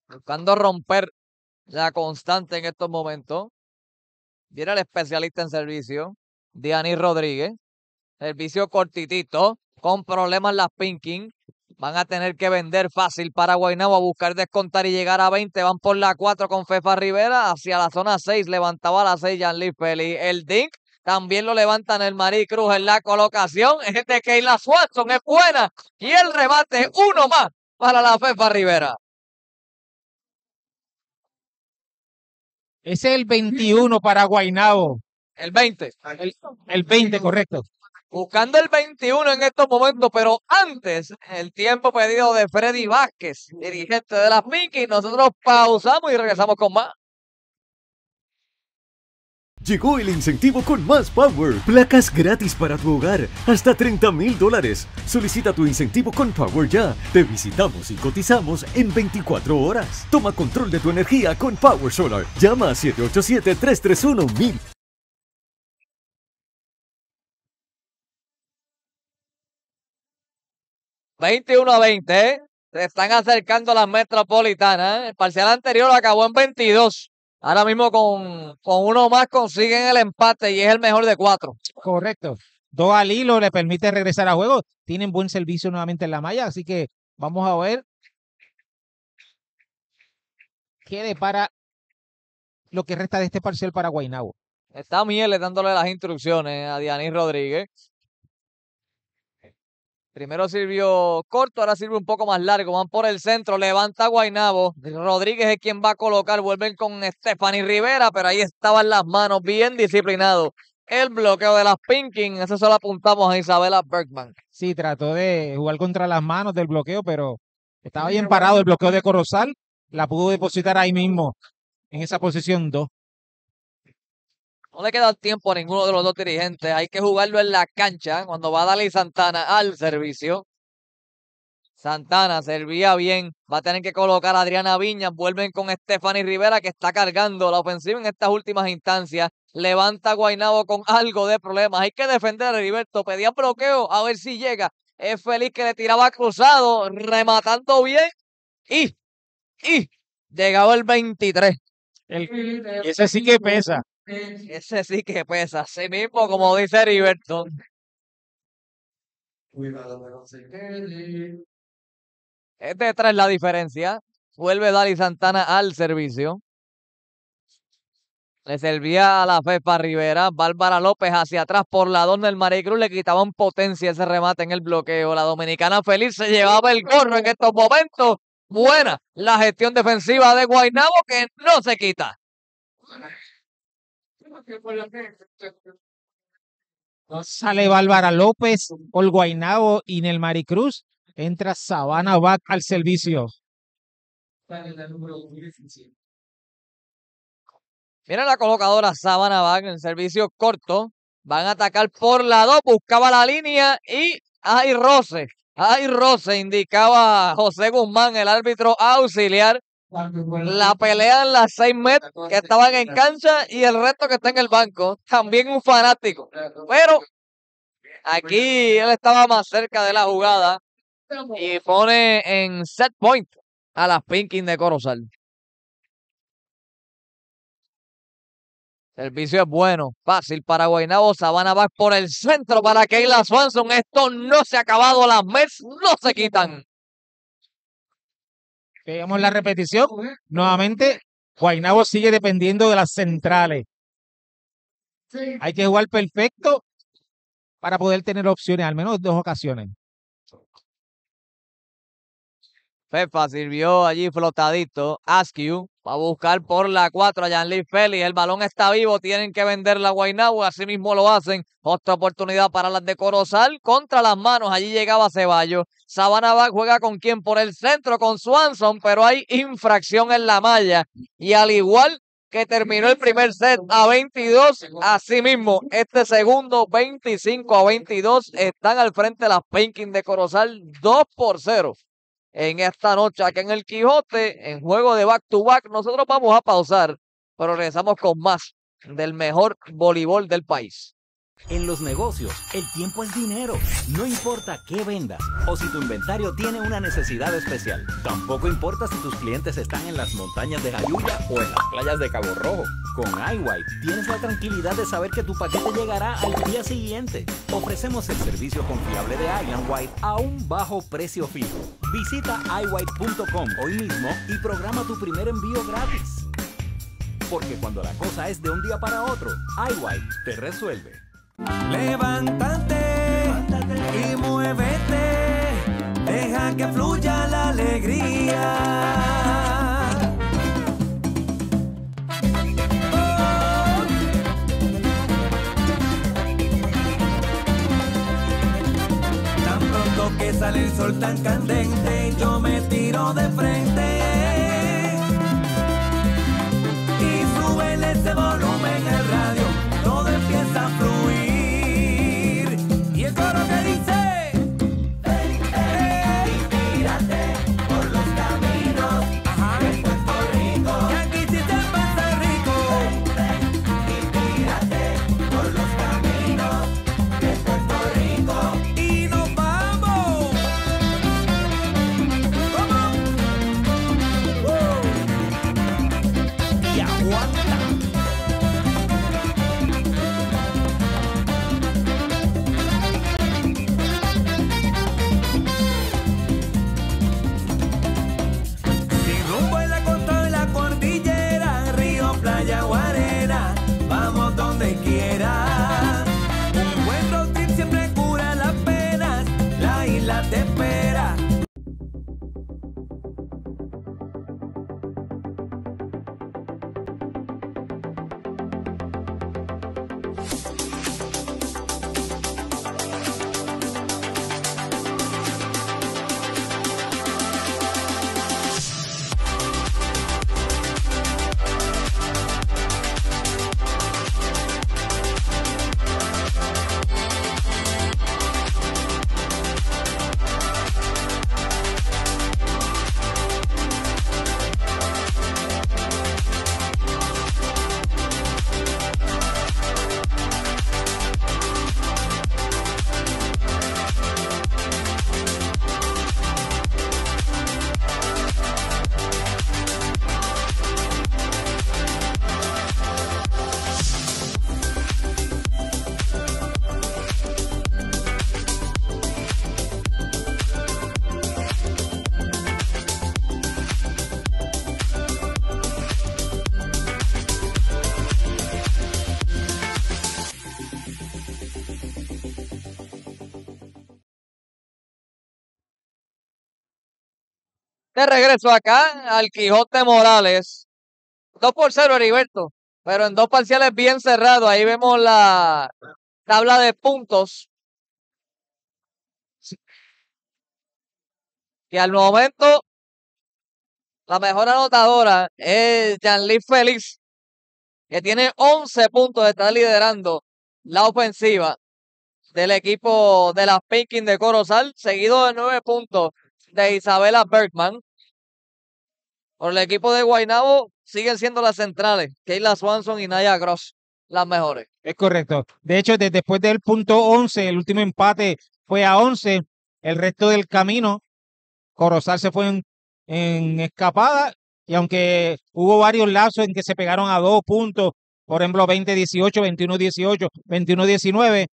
Buscando romper la constante en estos momentos, viene el especialista en servicio, Diani Rodríguez. Servicio cortitito, con problemas las pinking. Van a tener que vender fácil para Guaynabo a buscar descontar y llegar a 20. Van por la 4 con Fefa Rivera hacia la zona 6. Levantaba la 6 Janly Feli. El Dink también lo levantan el Marí Cruz en la colocación. Es de Keila Swanson, es buena. Y el rebate, uno más para la Fefa Rivera. Ese Es el 21 para Guainabo. El 20. El, 20, correcto. Buscando el 21 en estos momentos, pero antes, el tiempo pedido de Freddy Vázquez, dirigente de las Mickey. Nosotros pausamos y regresamos con más. Llegó el incentivo con más Power. Placas gratis para tu hogar, hasta 30 mil dólares. Solicita tu incentivo con Power ya. Te visitamos y cotizamos en 24 horas. Toma control de tu energía con Power Solar. Llama a 787-331-1000. ...21 a 20, eh. Se están acercando las metropolitanas. ¿eh? El parcial anterior acabó en 22. Ahora mismo con, con uno más consiguen el empate y es el mejor de cuatro. Correcto. Dos al hilo le permite regresar a juego. Tienen buen servicio nuevamente en la malla, así que vamos a ver qué depara lo que resta de este parcial para Guaynabo. Está Miele dándole las instrucciones a Dianis Rodríguez. Primero sirvió corto, ahora sirve un poco más largo. Van por el centro, levanta Guainabo. Rodríguez es quien va a colocar. Vuelven con Stephanie Rivera, pero ahí estaban las manos, bien disciplinado. El bloqueo de las Pinking, eso solo apuntamos a Isabela Bergman. Sí, trató de jugar contra las manos del bloqueo, pero estaba bien parado el bloqueo de Corozal. La pudo depositar ahí mismo, en esa posición 2. No le queda tiempo a ninguno de los dos dirigentes. Hay que jugarlo en la cancha cuando va Dali Santana al servicio. Santana servía bien. Va a tener que colocar a Adriana Viña. Vuelven con Stephanie Rivera que está cargando la ofensiva en estas últimas instancias. Levanta Guainabo con algo de problemas. Hay que defender a Heriberto. Pedía bloqueo a ver si llega. Es feliz que le tiraba cruzado. Rematando bien. Y, y llegaba el 23. ese sí que pesa. Ese sí que pesa, sí mismo como dice Riverton. es detrás la diferencia. Vuelve Dali Santana al servicio. Le servía a la Fepa Rivera. Bárbara López hacia atrás por la dona del Cruz Le quitaba quitaban potencia ese remate en el bloqueo. La dominicana feliz se llevaba el gorro en estos momentos. Buena la gestión defensiva de Guaynabo que no se quita. Sale Bárbara López por Guainabo y el Maricruz. Entra Sabana Back al servicio. Mira la colocadora Sabana Back en servicio corto. Van a atacar por la Buscaba la línea y hay roce. Hay roce, indicaba José Guzmán, el árbitro auxiliar. La pelea en las seis Mets que estaban en cancha y el resto que está en el banco. También un fanático. Pero aquí él estaba más cerca de la jugada y pone en set point a las Pinkins de Corozal. Servicio es bueno, fácil para Guaynabo. Sabana va por el centro para Keila Swanson. Esto no se ha acabado. Las Mets no se quitan veamos la repetición, nuevamente, Guainabo sigue dependiendo de las centrales. Hay que jugar perfecto para poder tener opciones, al menos dos ocasiones. Fefa sirvió allí flotadito. Askew va a buscar por la 4 a Lee Félix. El balón está vivo. Tienen que vender a Guaynabo. Así mismo lo hacen. Otra oportunidad para las de Corozal. Contra las manos. Allí llegaba Ceballos. Sabanabá juega con quien por el centro, con Swanson, pero hay infracción en la malla. Y al igual que terminó el primer set a 22, así mismo, este segundo 25 a 22 están al frente las Pinkins de Corozal 2 por 0. En esta noche aquí en el Quijote, en juego de back to back, nosotros vamos a pausar, pero regresamos con más del mejor voleibol del país. En los negocios, el tiempo es dinero. No importa qué vendas o si tu inventario tiene una necesidad especial. Tampoco importa si tus clientes están en las montañas de Jayuya o en las playas de Cabo Rojo. Con iWipe tienes la tranquilidad de saber que tu paquete llegará al día siguiente. Ofrecemos el servicio confiable de iWipe a un bajo precio fijo. Visita iWipe.com hoy mismo y programa tu primer envío gratis. Porque cuando la cosa es de un día para otro, iWipe te resuelve. Levántate, y muévete, deja que fluya la alegría. Tan pronto que sale el sol tan candente, yo me tiro de frente. De regreso acá al Quijote Morales. 2 por 0, Heriberto. Pero en dos parciales bien cerrados. Ahí vemos la tabla de puntos. Y al momento, la mejor anotadora es Jean-Luc Félix, que tiene 11 puntos, está liderando la ofensiva del equipo de las Peking de Corozal, seguido de 9 puntos de Isabela Bergman. Por el equipo de Guaynabo, siguen siendo las centrales, Keila Swanson y Naya Gross, las mejores. Es correcto. De hecho, después del punto 11, el último empate fue a 11. El resto del camino, Corozal se fue en, escapada y aunque hubo varios lazos en que se pegaron a dos puntos, por ejemplo 20-18, 21-18, 21-19,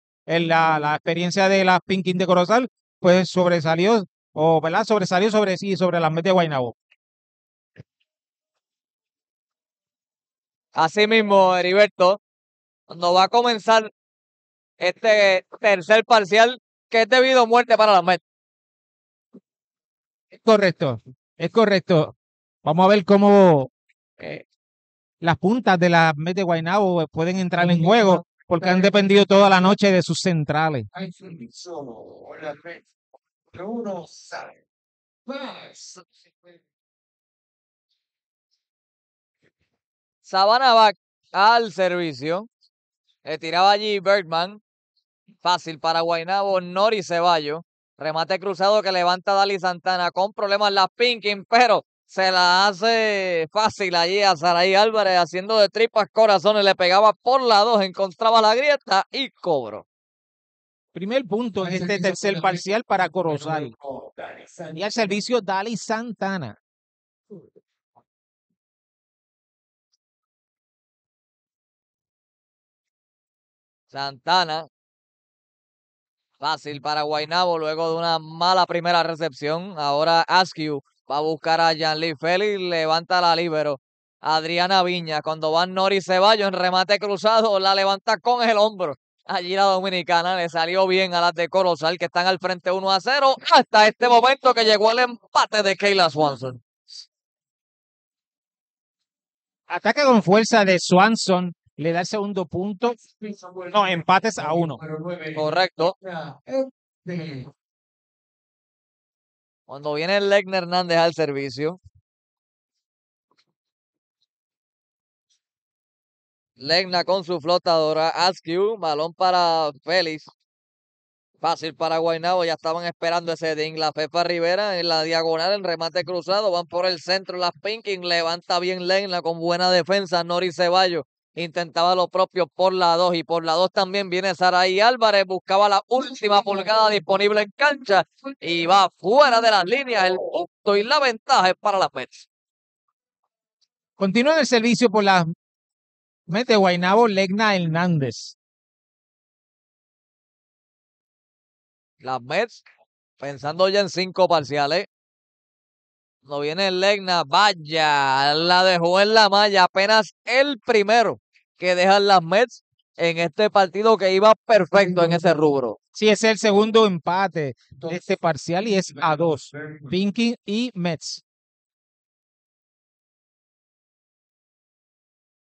la, experiencia de las Pinkin de Corozal, pues sobresalió, o ¿verdad? sobresalió sobre sí sobre las metas de Guaynabo. Así mismo, Heriberto, nos va a comenzar este tercer parcial que es debido a muerte para la MET. Es correcto, es correcto. Vamos a ver cómo eh, las puntas de la MET de Guaynabo pueden entrar en juego porque han dependido toda la noche de sus centrales. Uno sabe Sabana va al servicio. Le tiraba allí Bergman. Fácil para Guainabo, Nori Ceballo. Remate cruzado que levanta Dali Santana con problemas la Pinkin, pero se la hace fácil allí a Saraí Álvarez haciendo de tripas corazones. Le pegaba por la dos, encontraba la grieta y cobro. Primer punto en este tercer parcial para Corozal. Y al servicio Dali Santana. Santana. Fácil para Guainabo luego de una mala primera recepción. Ahora Askew va a buscar a Lee Félix. Levanta la libero. Adriana Viña. Cuando van Nori Ceballos en remate cruzado, la levanta con el hombro. Allí la dominicana le salió bien a las de Corozal que están al frente 1 a 0 hasta este momento que llegó el empate de Kayla Swanson. Ataca con fuerza de Swanson le da el segundo punto. No, empates a uno. Correcto. Cuando viene Legna Hernández al servicio. Legna con su flotadora. Askew, balón para Félix. Fácil para Guaynabo, ya estaban esperando ese ding. La Fefa Rivera en la diagonal, en remate cruzado, van por el centro. Las Pinking levanta bien Legna con buena defensa. Nori Ceballo. Intentaba lo propio por la 2 y por la 2 también viene Saraí Álvarez. Buscaba la última pulgada disponible en cancha y va fuera de las líneas. El punto y la ventaja es para la Mets. Continúa el servicio por las Mete Guainabo, Legna Hernández. Las Mets pensando ya en cinco parciales. No viene Legna, vaya, la dejó en la malla, apenas el primero que dejan las Mets en este partido que iba perfecto en ese rubro. Sí, es el segundo empate de este parcial y es a dos. Pinky y Mets.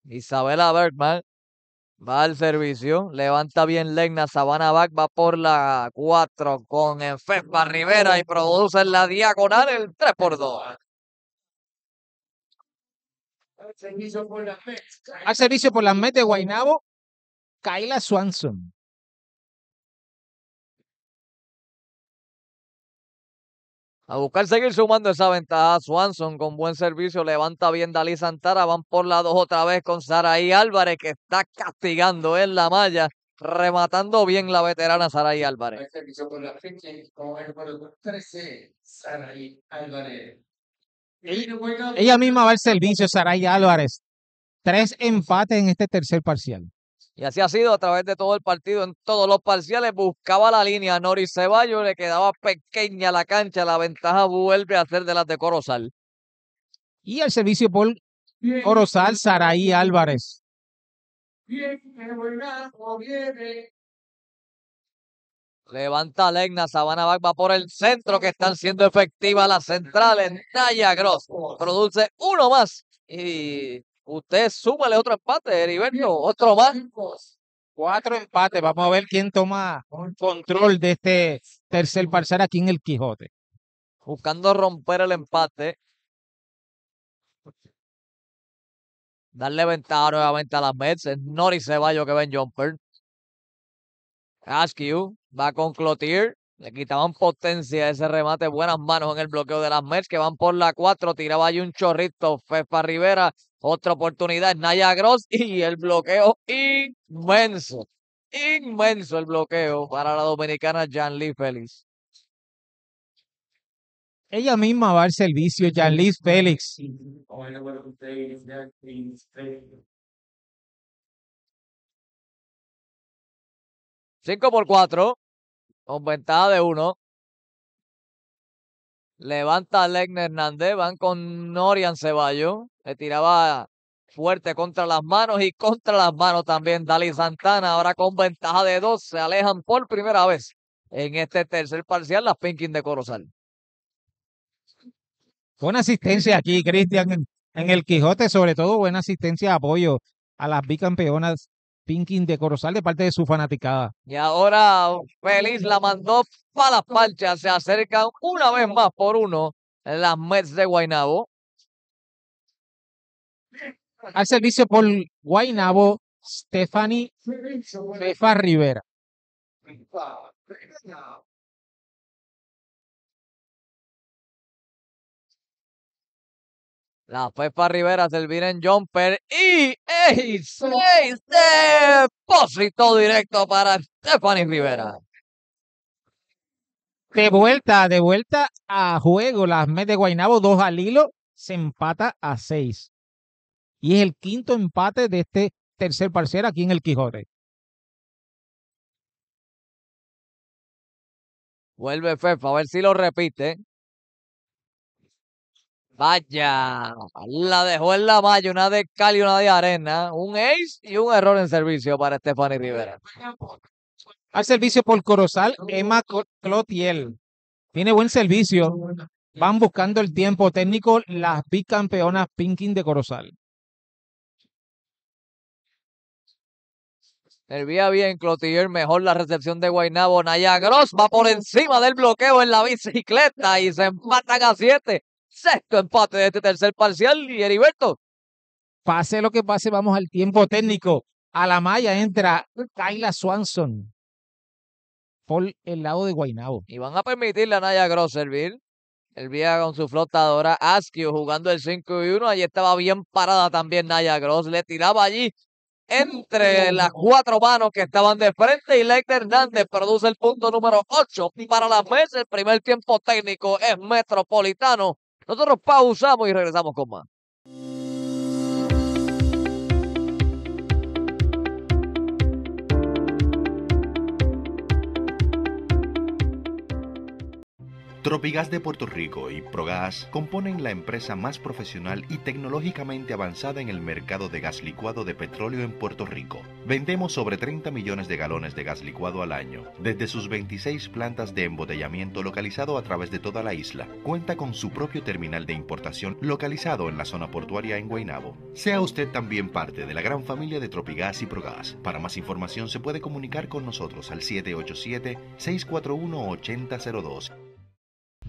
Isabela Bergman va al servicio, levanta bien Legna, Sabana Back va por la cuatro con Enfespa Rivera y produce en la diagonal el 3 por 2. Servicio Al servicio por las Mets de Guainabo, Kaila Swanson. A buscar seguir sumando esa ventaja. Swanson con buen servicio. Levanta bien Dalí Santara. Van por la dos otra vez con Saraí Álvarez que está castigando en la malla. Rematando bien la veterana Saraí Álvarez. la eh, Saraí Álvarez. Ella misma va al servicio, Saray Álvarez. Tres enfates en este tercer parcial. Y así ha sido a través de todo el partido, en todos los parciales, buscaba la línea. Noris Ceballos le quedaba pequeña la cancha, la ventaja vuelve a ser de las de Corozal. Y el servicio por Corozal, Saraí Álvarez. Levanta Legna, Sabana va por el centro que están siendo efectivas las centrales. Naya Gross produce uno más. Y usted súmale otro empate, Heriberto. Otro más. Cuatro empates. Vamos a ver quién toma control de este tercer parcial aquí en el Quijote. Buscando romper el empate. Darle ventaja nuevamente a las Mets. Es Nori Ceballo que ven Jumper. you. Va con Clotier. Le quitaban potencia ese remate. Buenas manos en el bloqueo de las Mets que van por la 4. Tiraba ahí un chorrito. Fefa Rivera. Otra oportunidad. Naya Gross. Y el bloqueo inmenso. Inmenso el bloqueo para la dominicana Jan Lee Félix. Ella misma va al servicio, Jan Lee Félix. 5 por cuatro. Con ventaja de uno. Levanta Legner Hernández. Van con Norian Ceballos. Le tiraba fuerte contra las manos y contra las manos también Dali Santana. Ahora con ventaja de dos. Se alejan por primera vez en este tercer parcial las Pinkins de Corozal. Buena asistencia aquí, Cristian, en, en el Quijote, sobre todo buena asistencia, apoyo a las bicampeonas Pinkin de Corozal de parte de su fanaticada. Y ahora Feliz la mandó para las panchas. Se acercan una vez más por uno las Mets de Guainabo. Al servicio por Guainabo, Stephanie Fefa Rivera. La Fefa Rivera servir en jumper y seis depósito directo para Stephanie Rivera. De vuelta, de vuelta a juego. Las Mets de Guainabo, dos al hilo, se empata a seis. Y es el quinto empate de este tercer parcial aquí en el Quijote. Vuelve Fefa, a ver si lo repite. Vaya, la dejó en la malla, una de cal y una de arena, un ace y un error en servicio para Stephanie Rivera. Al servicio por Corozal, Emma Clotiel. Tiene buen servicio. Van buscando el tiempo técnico las bicampeonas Pinkin de Corozal. Servía bien Clotiel, mejor la recepción de Guainabo. Naya Gross va por encima del bloqueo en la bicicleta y se empatan a siete sexto empate de este tercer parcial y Heriberto. Pase lo que pase, vamos al tiempo técnico. A la malla entra Kyla Swanson por el lado de Guainabo. Y van a permitirle a Naya Gross servir. El vieja con su flotadora Askew jugando el 5 y 1. Allí estaba bien parada también Naya Gross. Le tiraba allí entre las cuatro manos que estaban de frente y Leite Hernández produce el punto número 8 para la mesa. El primer tiempo técnico es metropolitano. Nosotros pausamos y regresamos con más. Tropigas de Puerto Rico y Progas componen la empresa más profesional y tecnológicamente avanzada en el mercado de gas licuado de petróleo en Puerto Rico. Vendemos sobre 30 millones de galones de gas licuado al año, desde sus 26 plantas de embotellamiento localizado a través de toda la isla. Cuenta con su propio terminal de importación localizado en la zona portuaria en Guaynabo. Sea usted también parte de la gran familia de Tropigas y Progas. Para más información se puede comunicar con nosotros al 787 641 8002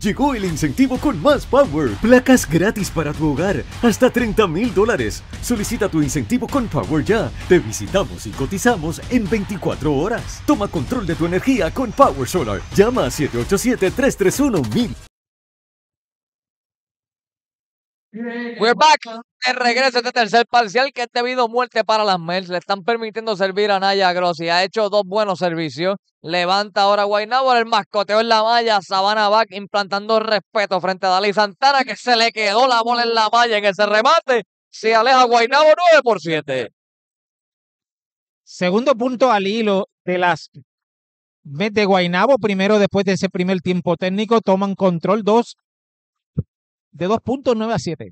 Llegó el incentivo con más Power. Placas gratis para tu hogar. Hasta 30 mil dólares. Solicita tu incentivo con Power ya. Te visitamos y cotizamos en 24 horas. Toma control de tu energía con Power Solar. Llama a 787-331-1000. We're back. De regreso este tercer parcial que ha debido muerte para las Mels Le están permitiendo servir a Naya Grossi. Ha hecho dos buenos servicios. Levanta ahora Guaynabo el mascoteo en la malla. Sabana back implantando respeto frente a Dalí Santana que se le quedó la bola en la malla en ese remate. Se aleja Guaynabo 9 por 7. Segundo punto al hilo de las mete de Guaynabo. Primero, después de ese primer tiempo técnico, toman control 2 de dos a 7.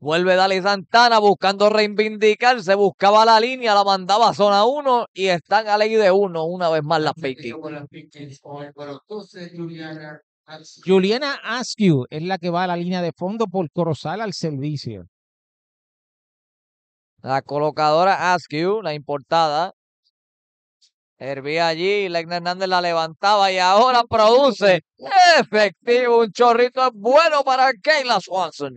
Vuelve Dali Santana buscando reivindicarse, buscaba la línea, la mandaba a zona 1 y están a ley de 1 una vez más las Pinky. Juliana Askew es la que va a la línea de fondo por cruzar al servicio. La colocadora Askew, la importada, Hervía allí, Legna Hernández la levantaba y ahora produce efectivo un chorrito bueno para Kayla Swanson.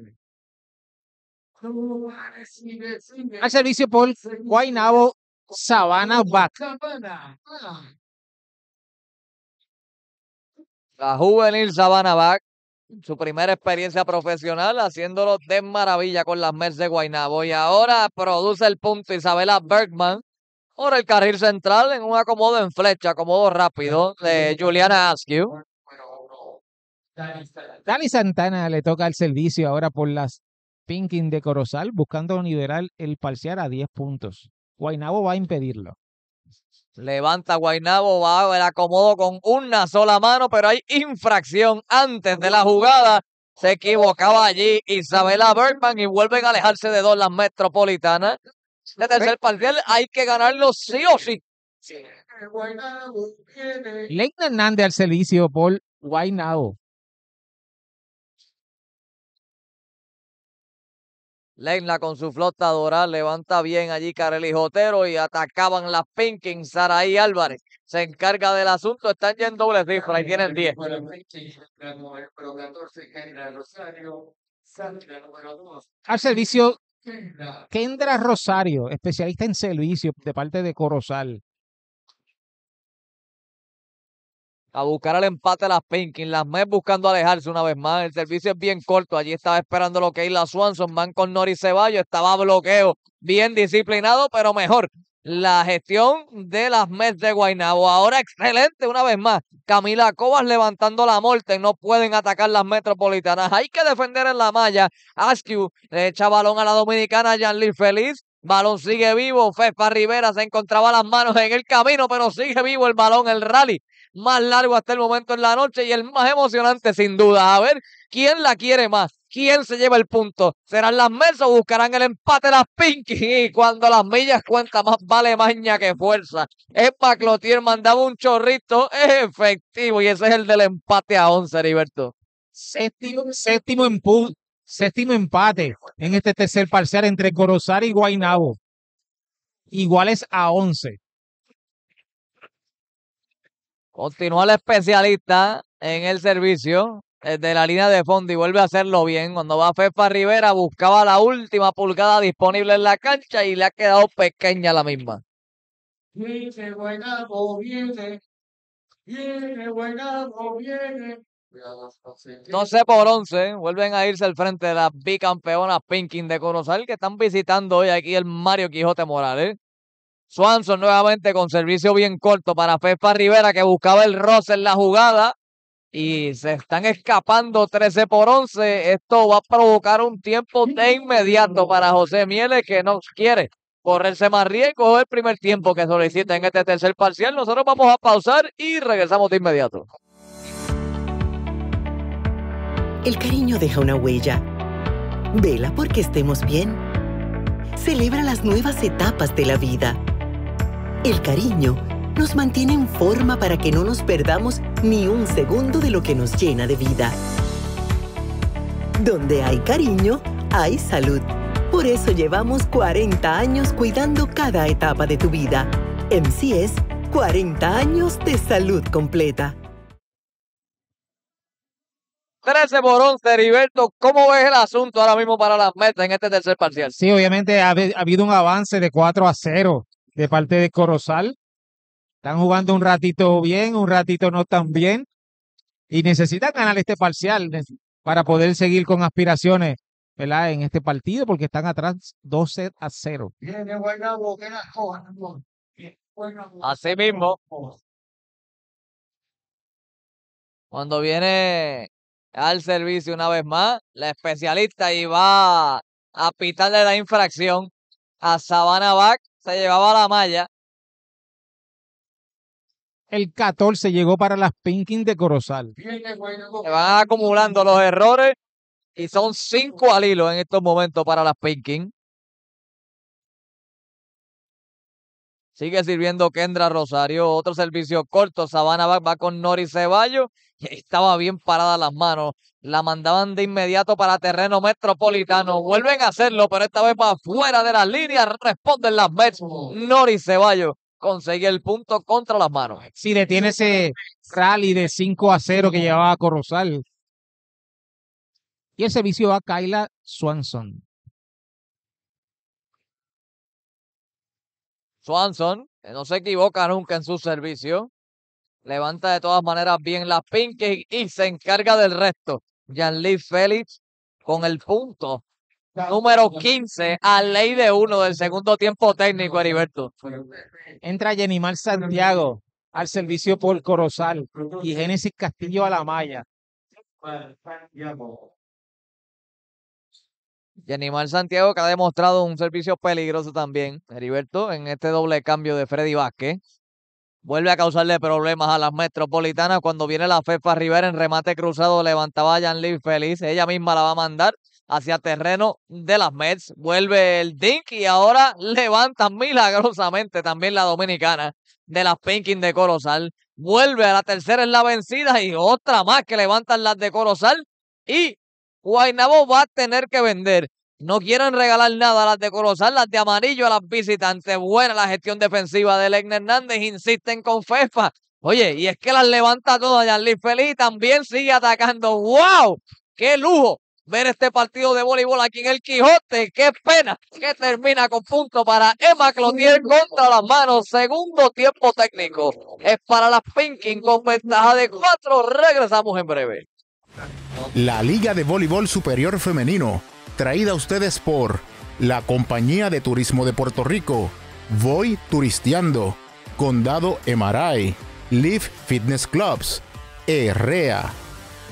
Al servicio por Guainabo Sabana La juvenil Sabana Back, su primera experiencia profesional, haciéndolo de maravilla con las Mers de Guainabo. Y ahora produce el punto Isabela Bergman por el carril central en un acomodo en flecha, acomodo rápido de Juliana Askew. Dani Santana le toca el servicio ahora por las Pinkin de Corozal, buscando liberar el parcial a 10 puntos. Guainabo va a impedirlo. Levanta Guainabo, va el acomodo con una sola mano, pero hay infracción antes de la jugada. Se equivocaba allí Isabela Bergman y vuelven a alejarse de dos las metropolitanas. La tercer partido hay que ganarlo sí o sí. Leyna Hernández al servicio por Guaynabo. Leina con su flota dorada, levanta bien allí Carely Jotero y atacaban las Pinkins. Saraí Álvarez se encarga del asunto. Están yendo en doble cifra tiene tienen 10. Al servicio Kendra Rosario, especialista en servicio de parte de Corozal. A buscar el empate de las Pinkins, Las mes buscando alejarse una vez más. El servicio es bien corto. Allí estaba esperando lo que la Swanson. Man con Nori Ceballos. Estaba bloqueo. Bien disciplinado, pero mejor la gestión de las Mets de Guaynabo. Ahora excelente una vez más. Camila Cobas levantando la muerte. No pueden atacar las metropolitanas. Hay que defender en la malla. Askew le echa balón a la dominicana Janly Feliz. Balón sigue vivo. Fefa Rivera se encontraba las manos en el camino, pero sigue vivo el balón, el rally más largo hasta el momento en la noche y el más emocionante sin duda. A ver ¿Quién la quiere más? ¿Quién se lleva el punto? ¿Serán las mesas o buscarán el empate las Pinky? Y cuando las millas cuenta más vale maña que fuerza. Epa Clotier mandaba un chorrito efectivo y ese es el del empate a 11, Heriberto. Séptimo, séptimo, séptimo empate en este tercer parcial entre Corozar y Guainabo. Iguales a 11. Continúa el especialista en el servicio. Eh, de la línea de fondo y vuelve a hacerlo bien. Cuando va Fefa Rivera, buscaba la última pulgada disponible en la cancha y le ha quedado pequeña la misma. Viene, eh. eh. No sé por 11, vuelven a irse al frente de las bicampeonas Pinkin de Corozal que están visitando hoy aquí el Mario Quijote Morales. Swanson nuevamente con servicio bien corto para Fefa Rivera que buscaba el roce en la jugada y se están escapando 13 por 11. Esto va a provocar un tiempo de inmediato para José Mieles que no quiere correrse más riesgo el primer tiempo que solicita en este tercer parcial. Nosotros vamos a pausar y regresamos de inmediato. El cariño deja una huella. Vela porque estemos bien. Celebra las nuevas etapas de la vida. El cariño nos mantiene en forma para que no nos perdamos ni un segundo de lo que nos llena de vida. Donde hay cariño, hay salud. Por eso llevamos 40 años cuidando cada etapa de tu vida. MCS, 40 años de salud completa. 13 por 11, Heriberto, ¿cómo ves el asunto ahora mismo para las metas en este tercer parcial? Sí, obviamente ha, habido un avance de 4 a 0 de parte de Corozal. Están jugando un ratito bien, un ratito no tan bien. Y necesitan ganar este parcial para poder seguir con aspiraciones en este partido porque están atrás 12 a 0. Así mismo. Cuando viene al servicio una vez más, la especialista iba a pitarle la infracción a Sabana back se llevaba la malla el 14 llegó para las Pinkins de Corozal. Se van acumulando los errores y son cinco al hilo en estos momentos para las Pinkins. Sigue sirviendo Kendra Rosario. Otro servicio corto. Sabana va, con Nori Ceballos. estaba bien parada las manos. La mandaban de inmediato para terreno metropolitano. Vuelven a hacerlo, pero esta vez para fuera de la línea Responden las Mets. Nori Ceballos conseguir el punto contra las manos. Si detiene ese rally de 5 a 0 que llevaba a Corozal. Y el servicio va a Kyla Swanson. Swanson, que no se equivoca nunca en su servicio. Levanta de todas maneras bien la Pinky y se encarga del resto. Jean-Lee Félix con el punto número 15 a ley de uno del segundo tiempo técnico, Heriberto. Entra Yenimar Santiago al servicio por Corozal y Génesis Castillo a la malla. Yenimar Santiago que ha demostrado un servicio peligroso también, Heriberto, en este doble cambio de Freddy Vázquez. Vuelve a causarle problemas a las metropolitanas cuando viene la Fefa Rivera en remate cruzado. Levantaba a Jan Lee feliz. Ella misma la va a mandar hacia terreno de las Mets. Vuelve el Dink y ahora levanta milagrosamente también la dominicana de las Pinkins de Corozal. Vuelve a la tercera en la vencida y otra más que levantan las de Corozal. Y Guaynabo va a tener que vender. No quieren regalar nada a las de Corozal, las de amarillo a las visitantes. Buena la gestión defensiva de Legna Hernández. Insisten con Fefa. Oye, y es que las levanta todas, Yanli Feliz también sigue atacando. ¡Wow! ¡Qué lujo! ver este partido de voleibol aquí en el Quijote. Qué pena que termina con punto para Emma Clotier contra las manos. Segundo tiempo técnico. Es para las Pinkin con ventaja de cuatro. Regresamos en breve. La Liga de Voleibol Superior Femenino, traída a ustedes por la Compañía de Turismo de Puerto Rico, Voy Turisteando, Condado Emaray, Live Fitness Clubs, Herrea,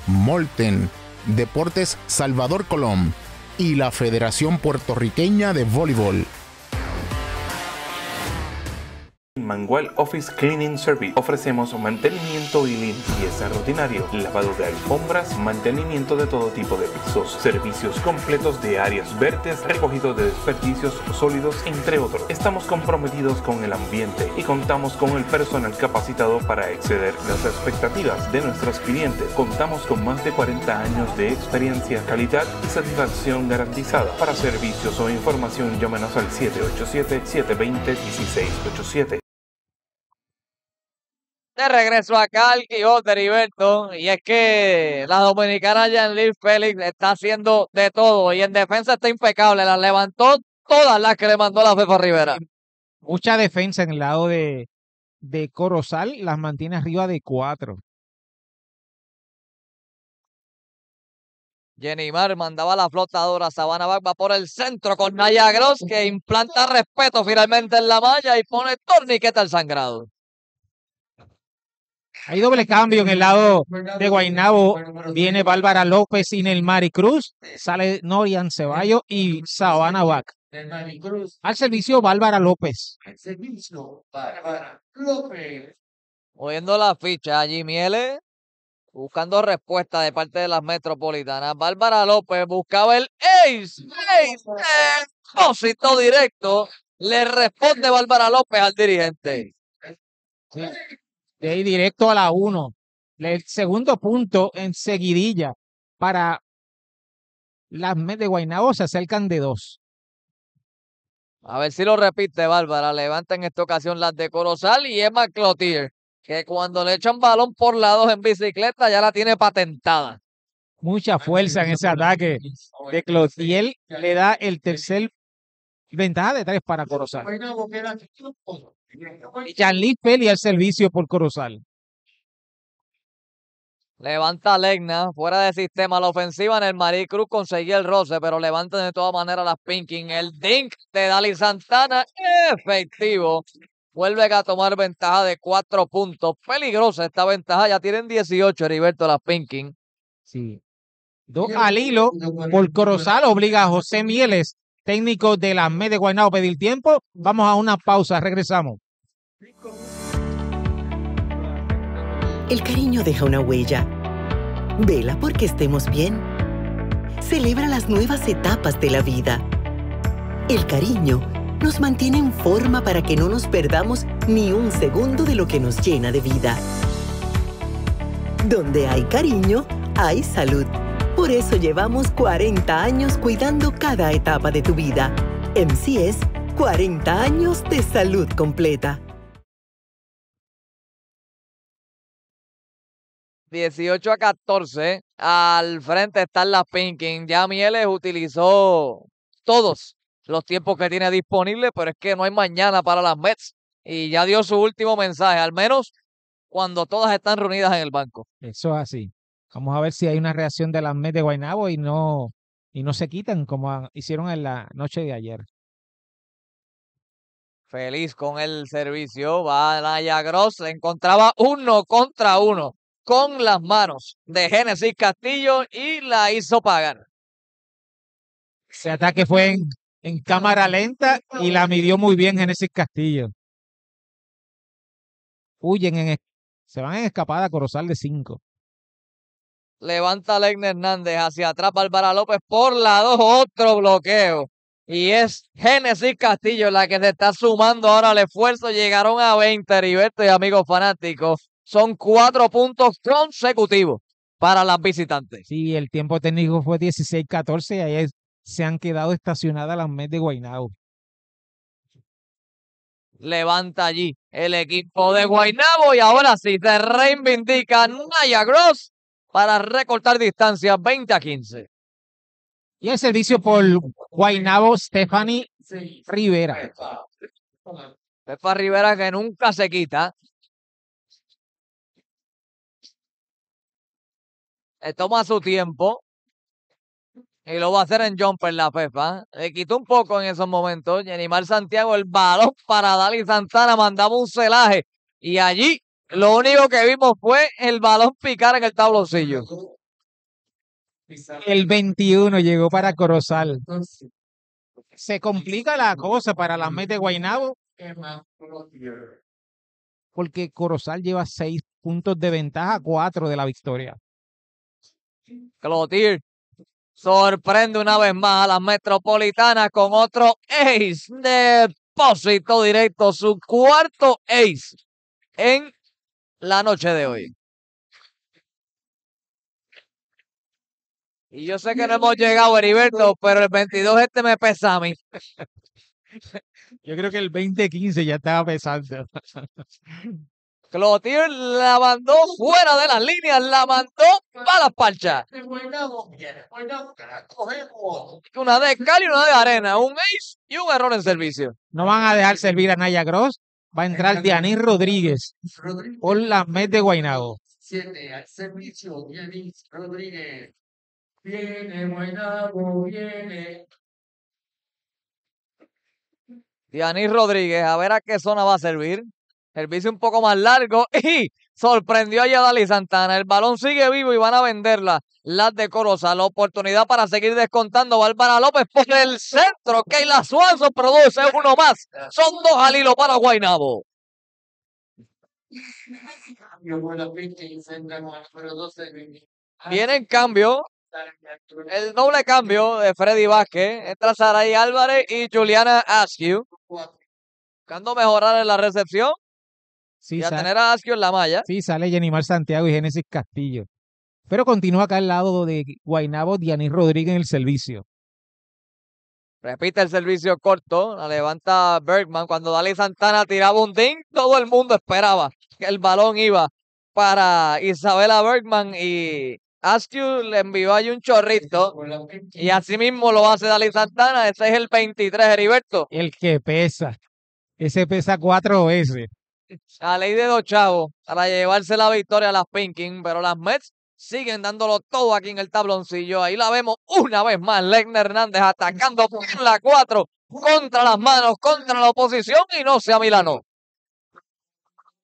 Molten. Deportes Salvador Colón y la Federación Puertorriqueña de Voleibol. Manual Office Cleaning Service. Ofrecemos mantenimiento y limpieza rutinario, lavado de alfombras, mantenimiento de todo tipo de pisos, servicios completos de áreas verdes, recogido de desperdicios sólidos, entre otros. Estamos comprometidos con el ambiente y contamos con el personal capacitado para exceder las expectativas de nuestros clientes. Contamos con más de 40 años de experiencia, calidad y satisfacción garantizada. Para servicios o información llámenos al 787 720 1687 de regreso acá al Quijote Heriberto. Y es que la dominicana Jean-Luc Félix está haciendo de todo. Y en defensa está impecable. La levantó todas las que le mandó la Fefa Rivera. Mucha defensa en el lado de, de Corozal. Las mantiene arriba de cuatro. Mar mandaba la flotadora. Sabana Bagba por el centro con Naya Gross que implanta respeto finalmente en la malla y pone torniqueta al sangrado. Hay doble cambio en el lado de Guainabo. Viene Bárbara López y el Maricruz Sale Norian Ceballos y Sabana Al servicio Bárbara López. Al servicio Bárbara López. Oyendo la ficha, allí Miele Buscando respuesta de parte de las metropolitanas. Bárbara López buscaba el ace. Ace. directo. Le responde Bárbara López al dirigente de ahí directo a la 1. El segundo punto en seguidilla para las de Guaynabo se acercan de 2. A ver si lo repite, Bárbara. Levanta en esta ocasión las de Corozal y Emma Clotier, que cuando le echan balón por lados en bicicleta ya la tiene patentada. Mucha fuerza en ese ataque de Clotier. Le da el tercer ventaja de tres para Corozal. Charlie Feli el servicio por Corozal. Levanta Legna, fuera de sistema la ofensiva en el Marí Cruz conseguía el roce, pero levantan de todas maneras las Pinkin. El dink de Dali Santana, efectivo. vuelve a tomar ventaja de cuatro puntos. Peligrosa esta ventaja, ya tienen 18 Heriberto las Pinkin. Sí. Dos al hilo por Corozal obliga a José Mieles técnico de la MEDE de pedir tiempo. Vamos a una pausa, regresamos. El cariño deja una huella. Vela porque estemos bien. Celebra las nuevas etapas de la vida. El cariño nos mantiene en forma para que no nos perdamos ni un segundo de lo que nos llena de vida. Donde hay cariño, hay salud. Por eso llevamos 40 años cuidando cada etapa de tu vida. En es 40 años de salud completa. 18 a 14. Al frente están las Pinkin. Ya Mieles utilizó todos los tiempos que tiene disponible, pero es que no hay mañana para las Mets. Y ya dio su último mensaje, al menos cuando todas están reunidas en el banco. Eso es así. Vamos a ver si hay una reacción de las MED de Guaynabo y no, y no se quitan como hicieron en la noche de ayer. Feliz con el servicio, va Gross, se encontraba uno contra uno con las manos de Génesis Castillo y la hizo pagar. Ese ataque fue en, en cámara lenta y la midió muy bien Génesis Castillo. Huyen en, se van en escapada a Corozal de 5. Levanta Legna Hernández hacia atrás. Bárbara López por la Otro bloqueo. Y es Génesis Castillo la que se está sumando ahora al esfuerzo. Llegaron a 20, Heriberto y amigos fanáticos. Son cuatro puntos consecutivos para las visitantes. Sí, el tiempo técnico fue 16-14 y ahí se han quedado estacionadas las MED de Guaynabo levanta allí el equipo de Guaynabo y ahora sí se reivindica Naya Gross para recortar distancia 20 a 15. Y el servicio por Guainabo Stephanie Rivera. Pepa Rivera que nunca se quita. Eh, toma su tiempo. Y lo va a hacer en jumper la Pepa. Le quitó un poco en esos momentos. Y animar Santiago el balón para Dali Santana. Mandaba un celaje. Y allí lo único que vimos fue el balón picar en el tabloncillo. El 21 llegó para Corozal. Se complica la cosa para las Mete de Guainabo. Porque Corozal lleva seis puntos de ventaja, cuatro de la victoria. Clotir sorprende una vez más a las metropolitanas con otro ace de depósito directo, su cuarto ace en la noche de hoy. Y yo sé que no hemos llegado, Heriberto, pero el 22 este me pesa a mí. Yo creo que el 2015 ya estaba pesando. Clotilde la mandó fuera de las líneas, la mandó para las parchas. Una de cal y una de arena, un ace y un error en servicio. No van a dejar servir a Naya Gross, va a entrar Dianis Rodríguez por la Met de Guainabo. Siete al servicio, Dianis Rodríguez. Viene Guainago viene. Dianis Rodríguez, a ver a qué zona va a servir. Servicio un poco más largo y sorprendió a Yadali Santana. El balón sigue vivo y van a venderla. Las de la oportunidad para seguir descontando. Bárbara López por el centro. Keila Suazo produce uno más. Son dos al hilo para Guainabo. Viene en cambio. El doble cambio de Freddy Vázquez. Entra Saray Álvarez y Juliana Askew. Buscando mejorar en la recepción. Sí, y a tener a en la malla. Sí, sale Yenimar Santiago y Génesis Castillo. Pero continúa acá al lado de Guainabo Dianis Rodríguez en el servicio. Repite el servicio corto, la levanta Bergman. Cuando Dali Santana tiraba un ding, todo el mundo esperaba que el balón iba para Isabela Bergman y Askew le envió ahí un chorrito y así mismo lo hace Dali Santana. Ese es el 23, Heriberto. El que pesa. Ese pesa cuatro veces. La ley de dos para llevarse la victoria a las Pinkins, pero las Mets siguen dándolo todo aquí en el tabloncillo. Ahí la vemos una vez más, Legner Hernández atacando por la 4 contra las manos, contra la oposición y no se Milano.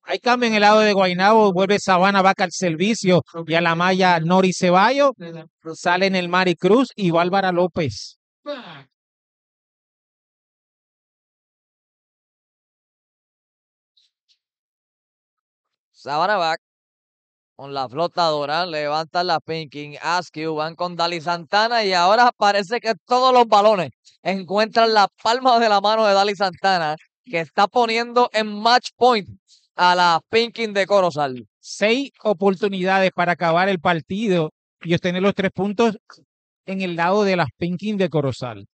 Hay cambio en el lado de Guainabo, vuelve Sabana, va al servicio y a la malla Nori Ceballos, salen el Mari Cruz y Bárbara López. Sabarabac pues, con la flotadora, levantan la Pinkin, Askew, van con Dali Santana y ahora parece que todos los balones encuentran la palma de la mano de Dali Santana, que está poniendo en match point a la Pinkin de Corozal. Seis oportunidades para acabar el partido y obtener los tres puntos en el lado de las Pinkin de Corozal.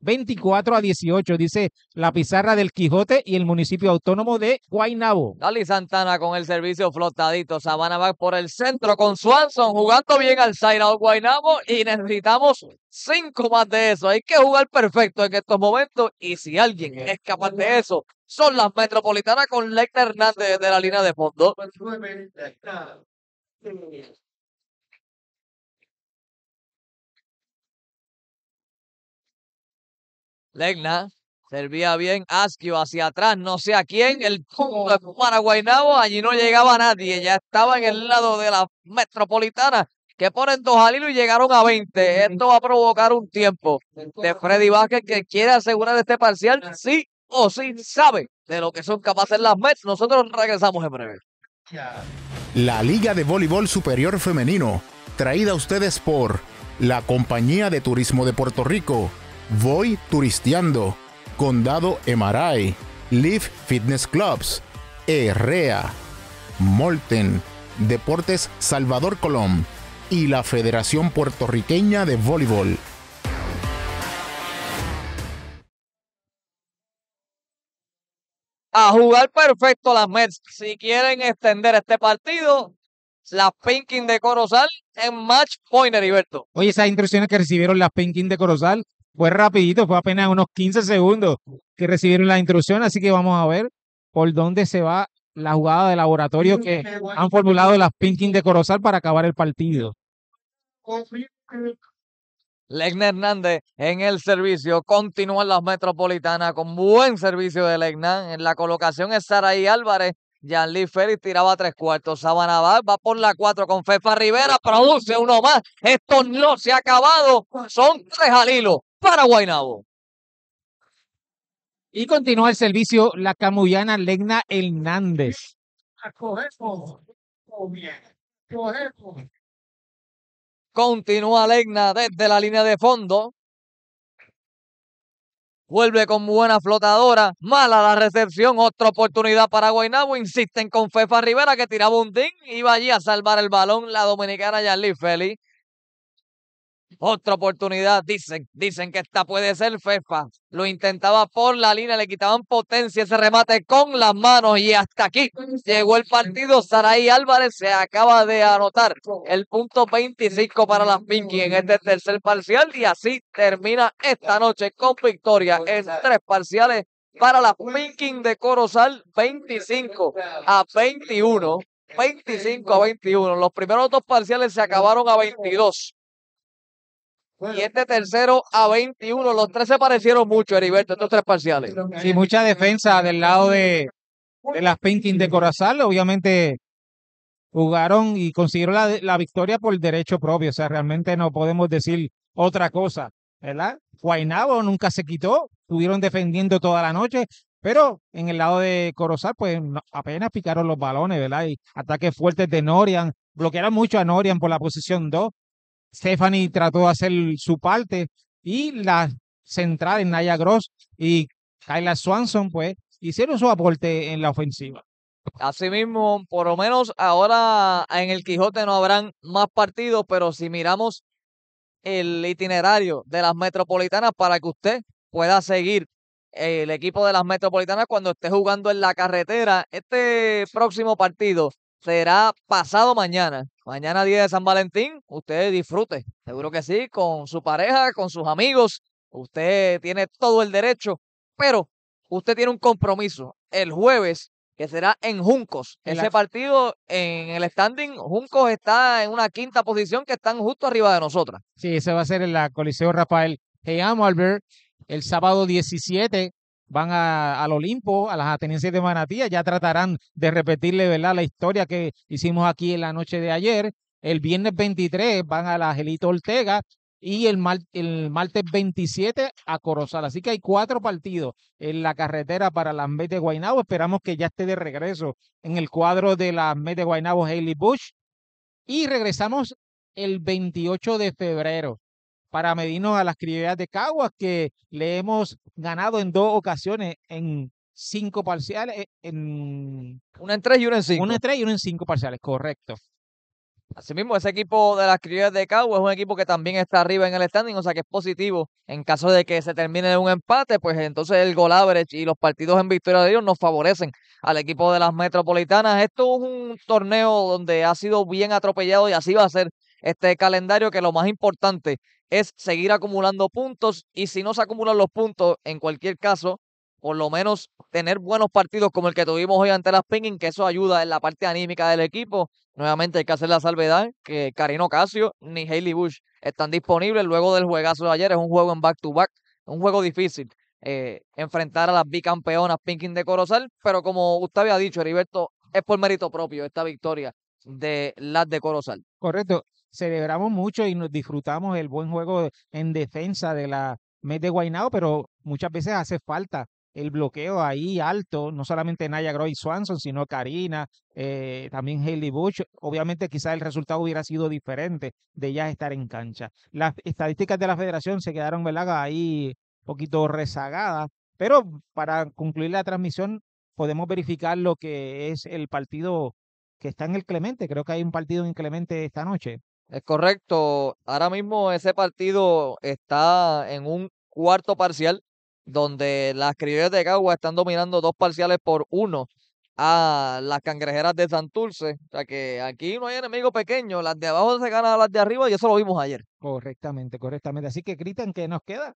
24 a 18, dice la pizarra del Quijote y el municipio autónomo de Guaynabo. Dali Santana con el servicio flotadito. Sabana va por el centro con Swanson jugando bien al Zairao Guaynabo y necesitamos cinco más de eso. Hay que jugar perfecto en estos momentos y si alguien es capaz de eso, son las metropolitanas con Lecta Hernández de la línea de fondo. Legna servía bien. Asquio hacia atrás, no sé a quién. El Paraguaynabo, allí no llegaba nadie. Ya estaba en el lado de la metropolitana. Que ponen dos al y llegaron a 20. Esto va a provocar un tiempo de Freddy Vázquez que quiere asegurar este parcial. Sí o sí sabe de lo que son capaces las Mets. Nosotros regresamos en breve. La Liga de Voleibol Superior Femenino, traída a ustedes por la Compañía de Turismo de Puerto Rico Voy Turisteando, Condado Emaray, Live Fitness Clubs, Herrea, Molten, Deportes Salvador Colón y la Federación Puertorriqueña de Voleibol. A jugar perfecto las Mets. Si quieren extender este partido, las Pinkin de Corozal en match point, Heriberto. Oye, esas instrucciones que recibieron las Pinkin de Corozal fue rapidito, fue apenas unos 15 segundos que recibieron la instrucción, así que vamos a ver por dónde se va la jugada de laboratorio que han formulado las Pinkins de Corozal para acabar el partido. Legna Hernández en el servicio. Continúan las metropolitanas con buen servicio de Legna. En la colocación es Saraí Álvarez. Yanli Félix tiraba tres cuartos. Sabanabal va por la cuatro con Fefa Rivera. Produce uno más. Esto no se ha acabado. Son tres al hilo para Guaynabo. Y continúa el servicio la camuyana Legna Hernández. Continúa Legna desde la línea de fondo. Vuelve con buena flotadora. Mala la recepción. Otra oportunidad para Guaynabo. Insisten con Fefa Rivera que tiraba un ding. Iba allí a salvar el balón la dominicana Yarly Félix. Otra oportunidad, dicen, dicen que esta puede ser Fefa. Lo intentaba por la línea, le quitaban potencia ese remate con las manos y hasta aquí llegó el partido. Saraí Álvarez se acaba de anotar el punto 25 para las Pinky en este tercer parcial y así termina esta noche con victoria en tres parciales para las Pinky de Corozal 25 a 21. 25 a 21. Los primeros dos parciales se acabaron a 22. Y este tercero a 21. Los tres se parecieron mucho, Heriberto, estos tres parciales. Sí, mucha defensa del lado de, de las Pinkins de Corazal. Obviamente jugaron y consiguieron la, victoria por derecho propio. O sea, realmente no podemos decir otra cosa, ¿verdad? Guainabo nunca se quitó. Estuvieron defendiendo toda la noche. Pero en el lado de Corozal, pues apenas picaron los balones, ¿verdad? Y ataques fuertes de Norian. Bloquearon mucho a Norian por la posición 2 Stephanie trató de hacer su parte y la central en Naya Gross y Kayla Swanson, pues, hicieron su aporte en la ofensiva. Asimismo, por lo menos ahora en el Quijote no habrán más partidos, pero si miramos el itinerario de las metropolitanas para que usted pueda seguir el equipo de las metropolitanas cuando esté jugando en la carretera, este próximo partido será pasado mañana. Mañana día de San Valentín, usted disfrute, seguro que sí, con su pareja, con sus amigos. Usted tiene todo el derecho, pero usted tiene un compromiso el jueves que será en Juncos. Ese partido en el standing, Juncos está en una quinta posición que están justo arriba de nosotras. Sí, ese va a ser en la Coliseo Rafael Hey, Albert, el sábado 17 van al Olimpo, a las Atenencias de Manatía, ya tratarán de repetirle ¿verdad? la historia que hicimos aquí en la noche de ayer. El viernes 23 van a la Angelito Ortega y el, el martes 27 a Corozal. Así que hay cuatro partidos en la carretera para las Met de Guaynabo. Esperamos que ya esté de regreso en el cuadro de las Mete de Guaynabo Haley Bush. Y regresamos el 28 de febrero para medirnos a las criollas de Caguas, que le hemos ganado en dos ocasiones en cinco parciales. Eh, en, una en tres y una en cinco. Una en tres y una en cinco parciales, correcto. Asimismo, ese equipo de las criollas de Caguas es un equipo que también está arriba en el standing, o sea que es positivo. En caso de que se termine un empate, pues entonces el gol average y los partidos en victoria de ellos nos favorecen al equipo de las metropolitanas. Esto es un torneo donde ha sido bien atropellado y así va a ser este calendario que lo más importante es seguir acumulando puntos y si no se acumulan los puntos, en cualquier caso, por lo menos tener buenos partidos como el que tuvimos hoy ante las Penguins, que eso ayuda en la parte anímica del equipo. Nuevamente hay que hacer la salvedad que Karino Casio ni Hailey Bush están disponibles luego del juegazo de ayer. Es un juego en back-to-back, un juego difícil. Eh, enfrentar a las bicampeonas Pinkin de Corozal, pero como usted había dicho, Heriberto, es por mérito propio esta victoria de las de Corozal. Correcto, celebramos mucho y nos disfrutamos el buen juego en defensa de la Met de Guainao, pero muchas veces hace falta el bloqueo ahí alto, no solamente Naya Groy Swanson, sino Karina, eh, también Haley Bush. Obviamente quizás el resultado hubiera sido diferente de ya estar en cancha. Las estadísticas de la federación se quedaron ¿verdad? ahí un poquito rezagadas, pero para concluir la transmisión podemos verificar lo que es el partido que está en el Clemente. Creo que hay un partido en Clemente esta noche. Es correcto. Ahora mismo ese partido está en un cuarto parcial donde las criollas de Cagua están dominando dos parciales por uno a las cangrejeras de Santurce. O sea que aquí no hay enemigo pequeño, las de abajo se ganan a las de arriba y eso lo vimos ayer. Correctamente, correctamente. Así que gritan que nos queda.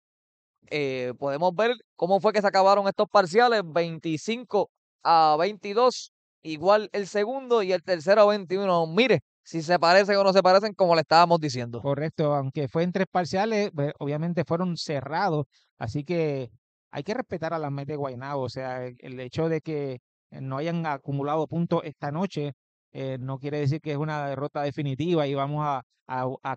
Eh, podemos ver cómo fue que se acabaron estos parciales, 25 a 22, igual el segundo y el tercero a 21. Mire, si se parecen o no se parecen, como le estábamos diciendo. Correcto, aunque fue en tres parciales, pues, obviamente fueron cerrados, así que hay que respetar a las mete de Guaynabo, o sea, el hecho de que no hayan acumulado puntos esta noche eh, no quiere decir que es una derrota definitiva y vamos a,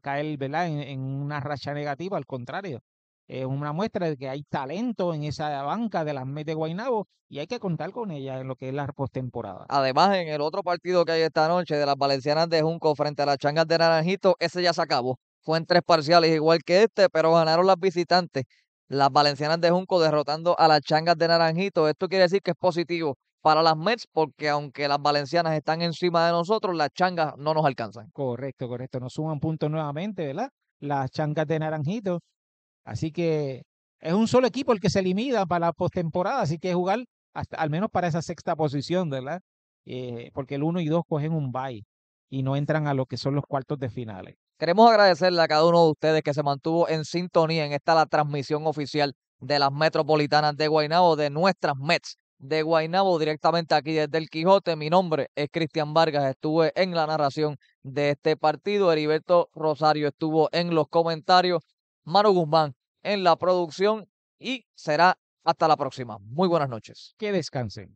caer en, una racha negativa, al contrario, es una muestra de que hay talento en esa banca de las Mets de Guaynabo y hay que contar con ella en lo que es la postemporada. Además, en el otro partido que hay esta noche de las Valencianas de Junco frente a las Changas de Naranjito, ese ya se acabó. Fue en tres parciales igual que este, pero ganaron las visitantes. Las Valencianas de Junco derrotando a las Changas de Naranjito. Esto quiere decir que es positivo para las Mets, porque aunque las valencianas están encima de nosotros, las changas no nos alcanzan. Correcto, correcto. Nos suman puntos nuevamente, ¿verdad? Las changas de Naranjito Así que es un solo equipo el que se limita para la postemporada, así que jugar hasta, al menos para esa sexta posición, ¿verdad? Eh, porque el 1 y 2 cogen un bye y no entran a lo que son los cuartos de finales. Queremos agradecerle a cada uno de ustedes que se mantuvo en sintonía en esta la transmisión oficial de las metropolitanas de Guaynabo, de nuestras Mets de Guaynabo, directamente aquí desde el Quijote. Mi nombre es Cristian Vargas, estuve en la narración de este partido. Heriberto Rosario estuvo en los comentarios. Manu Guzmán en la producción y será hasta la próxima. Muy buenas noches. Que descansen.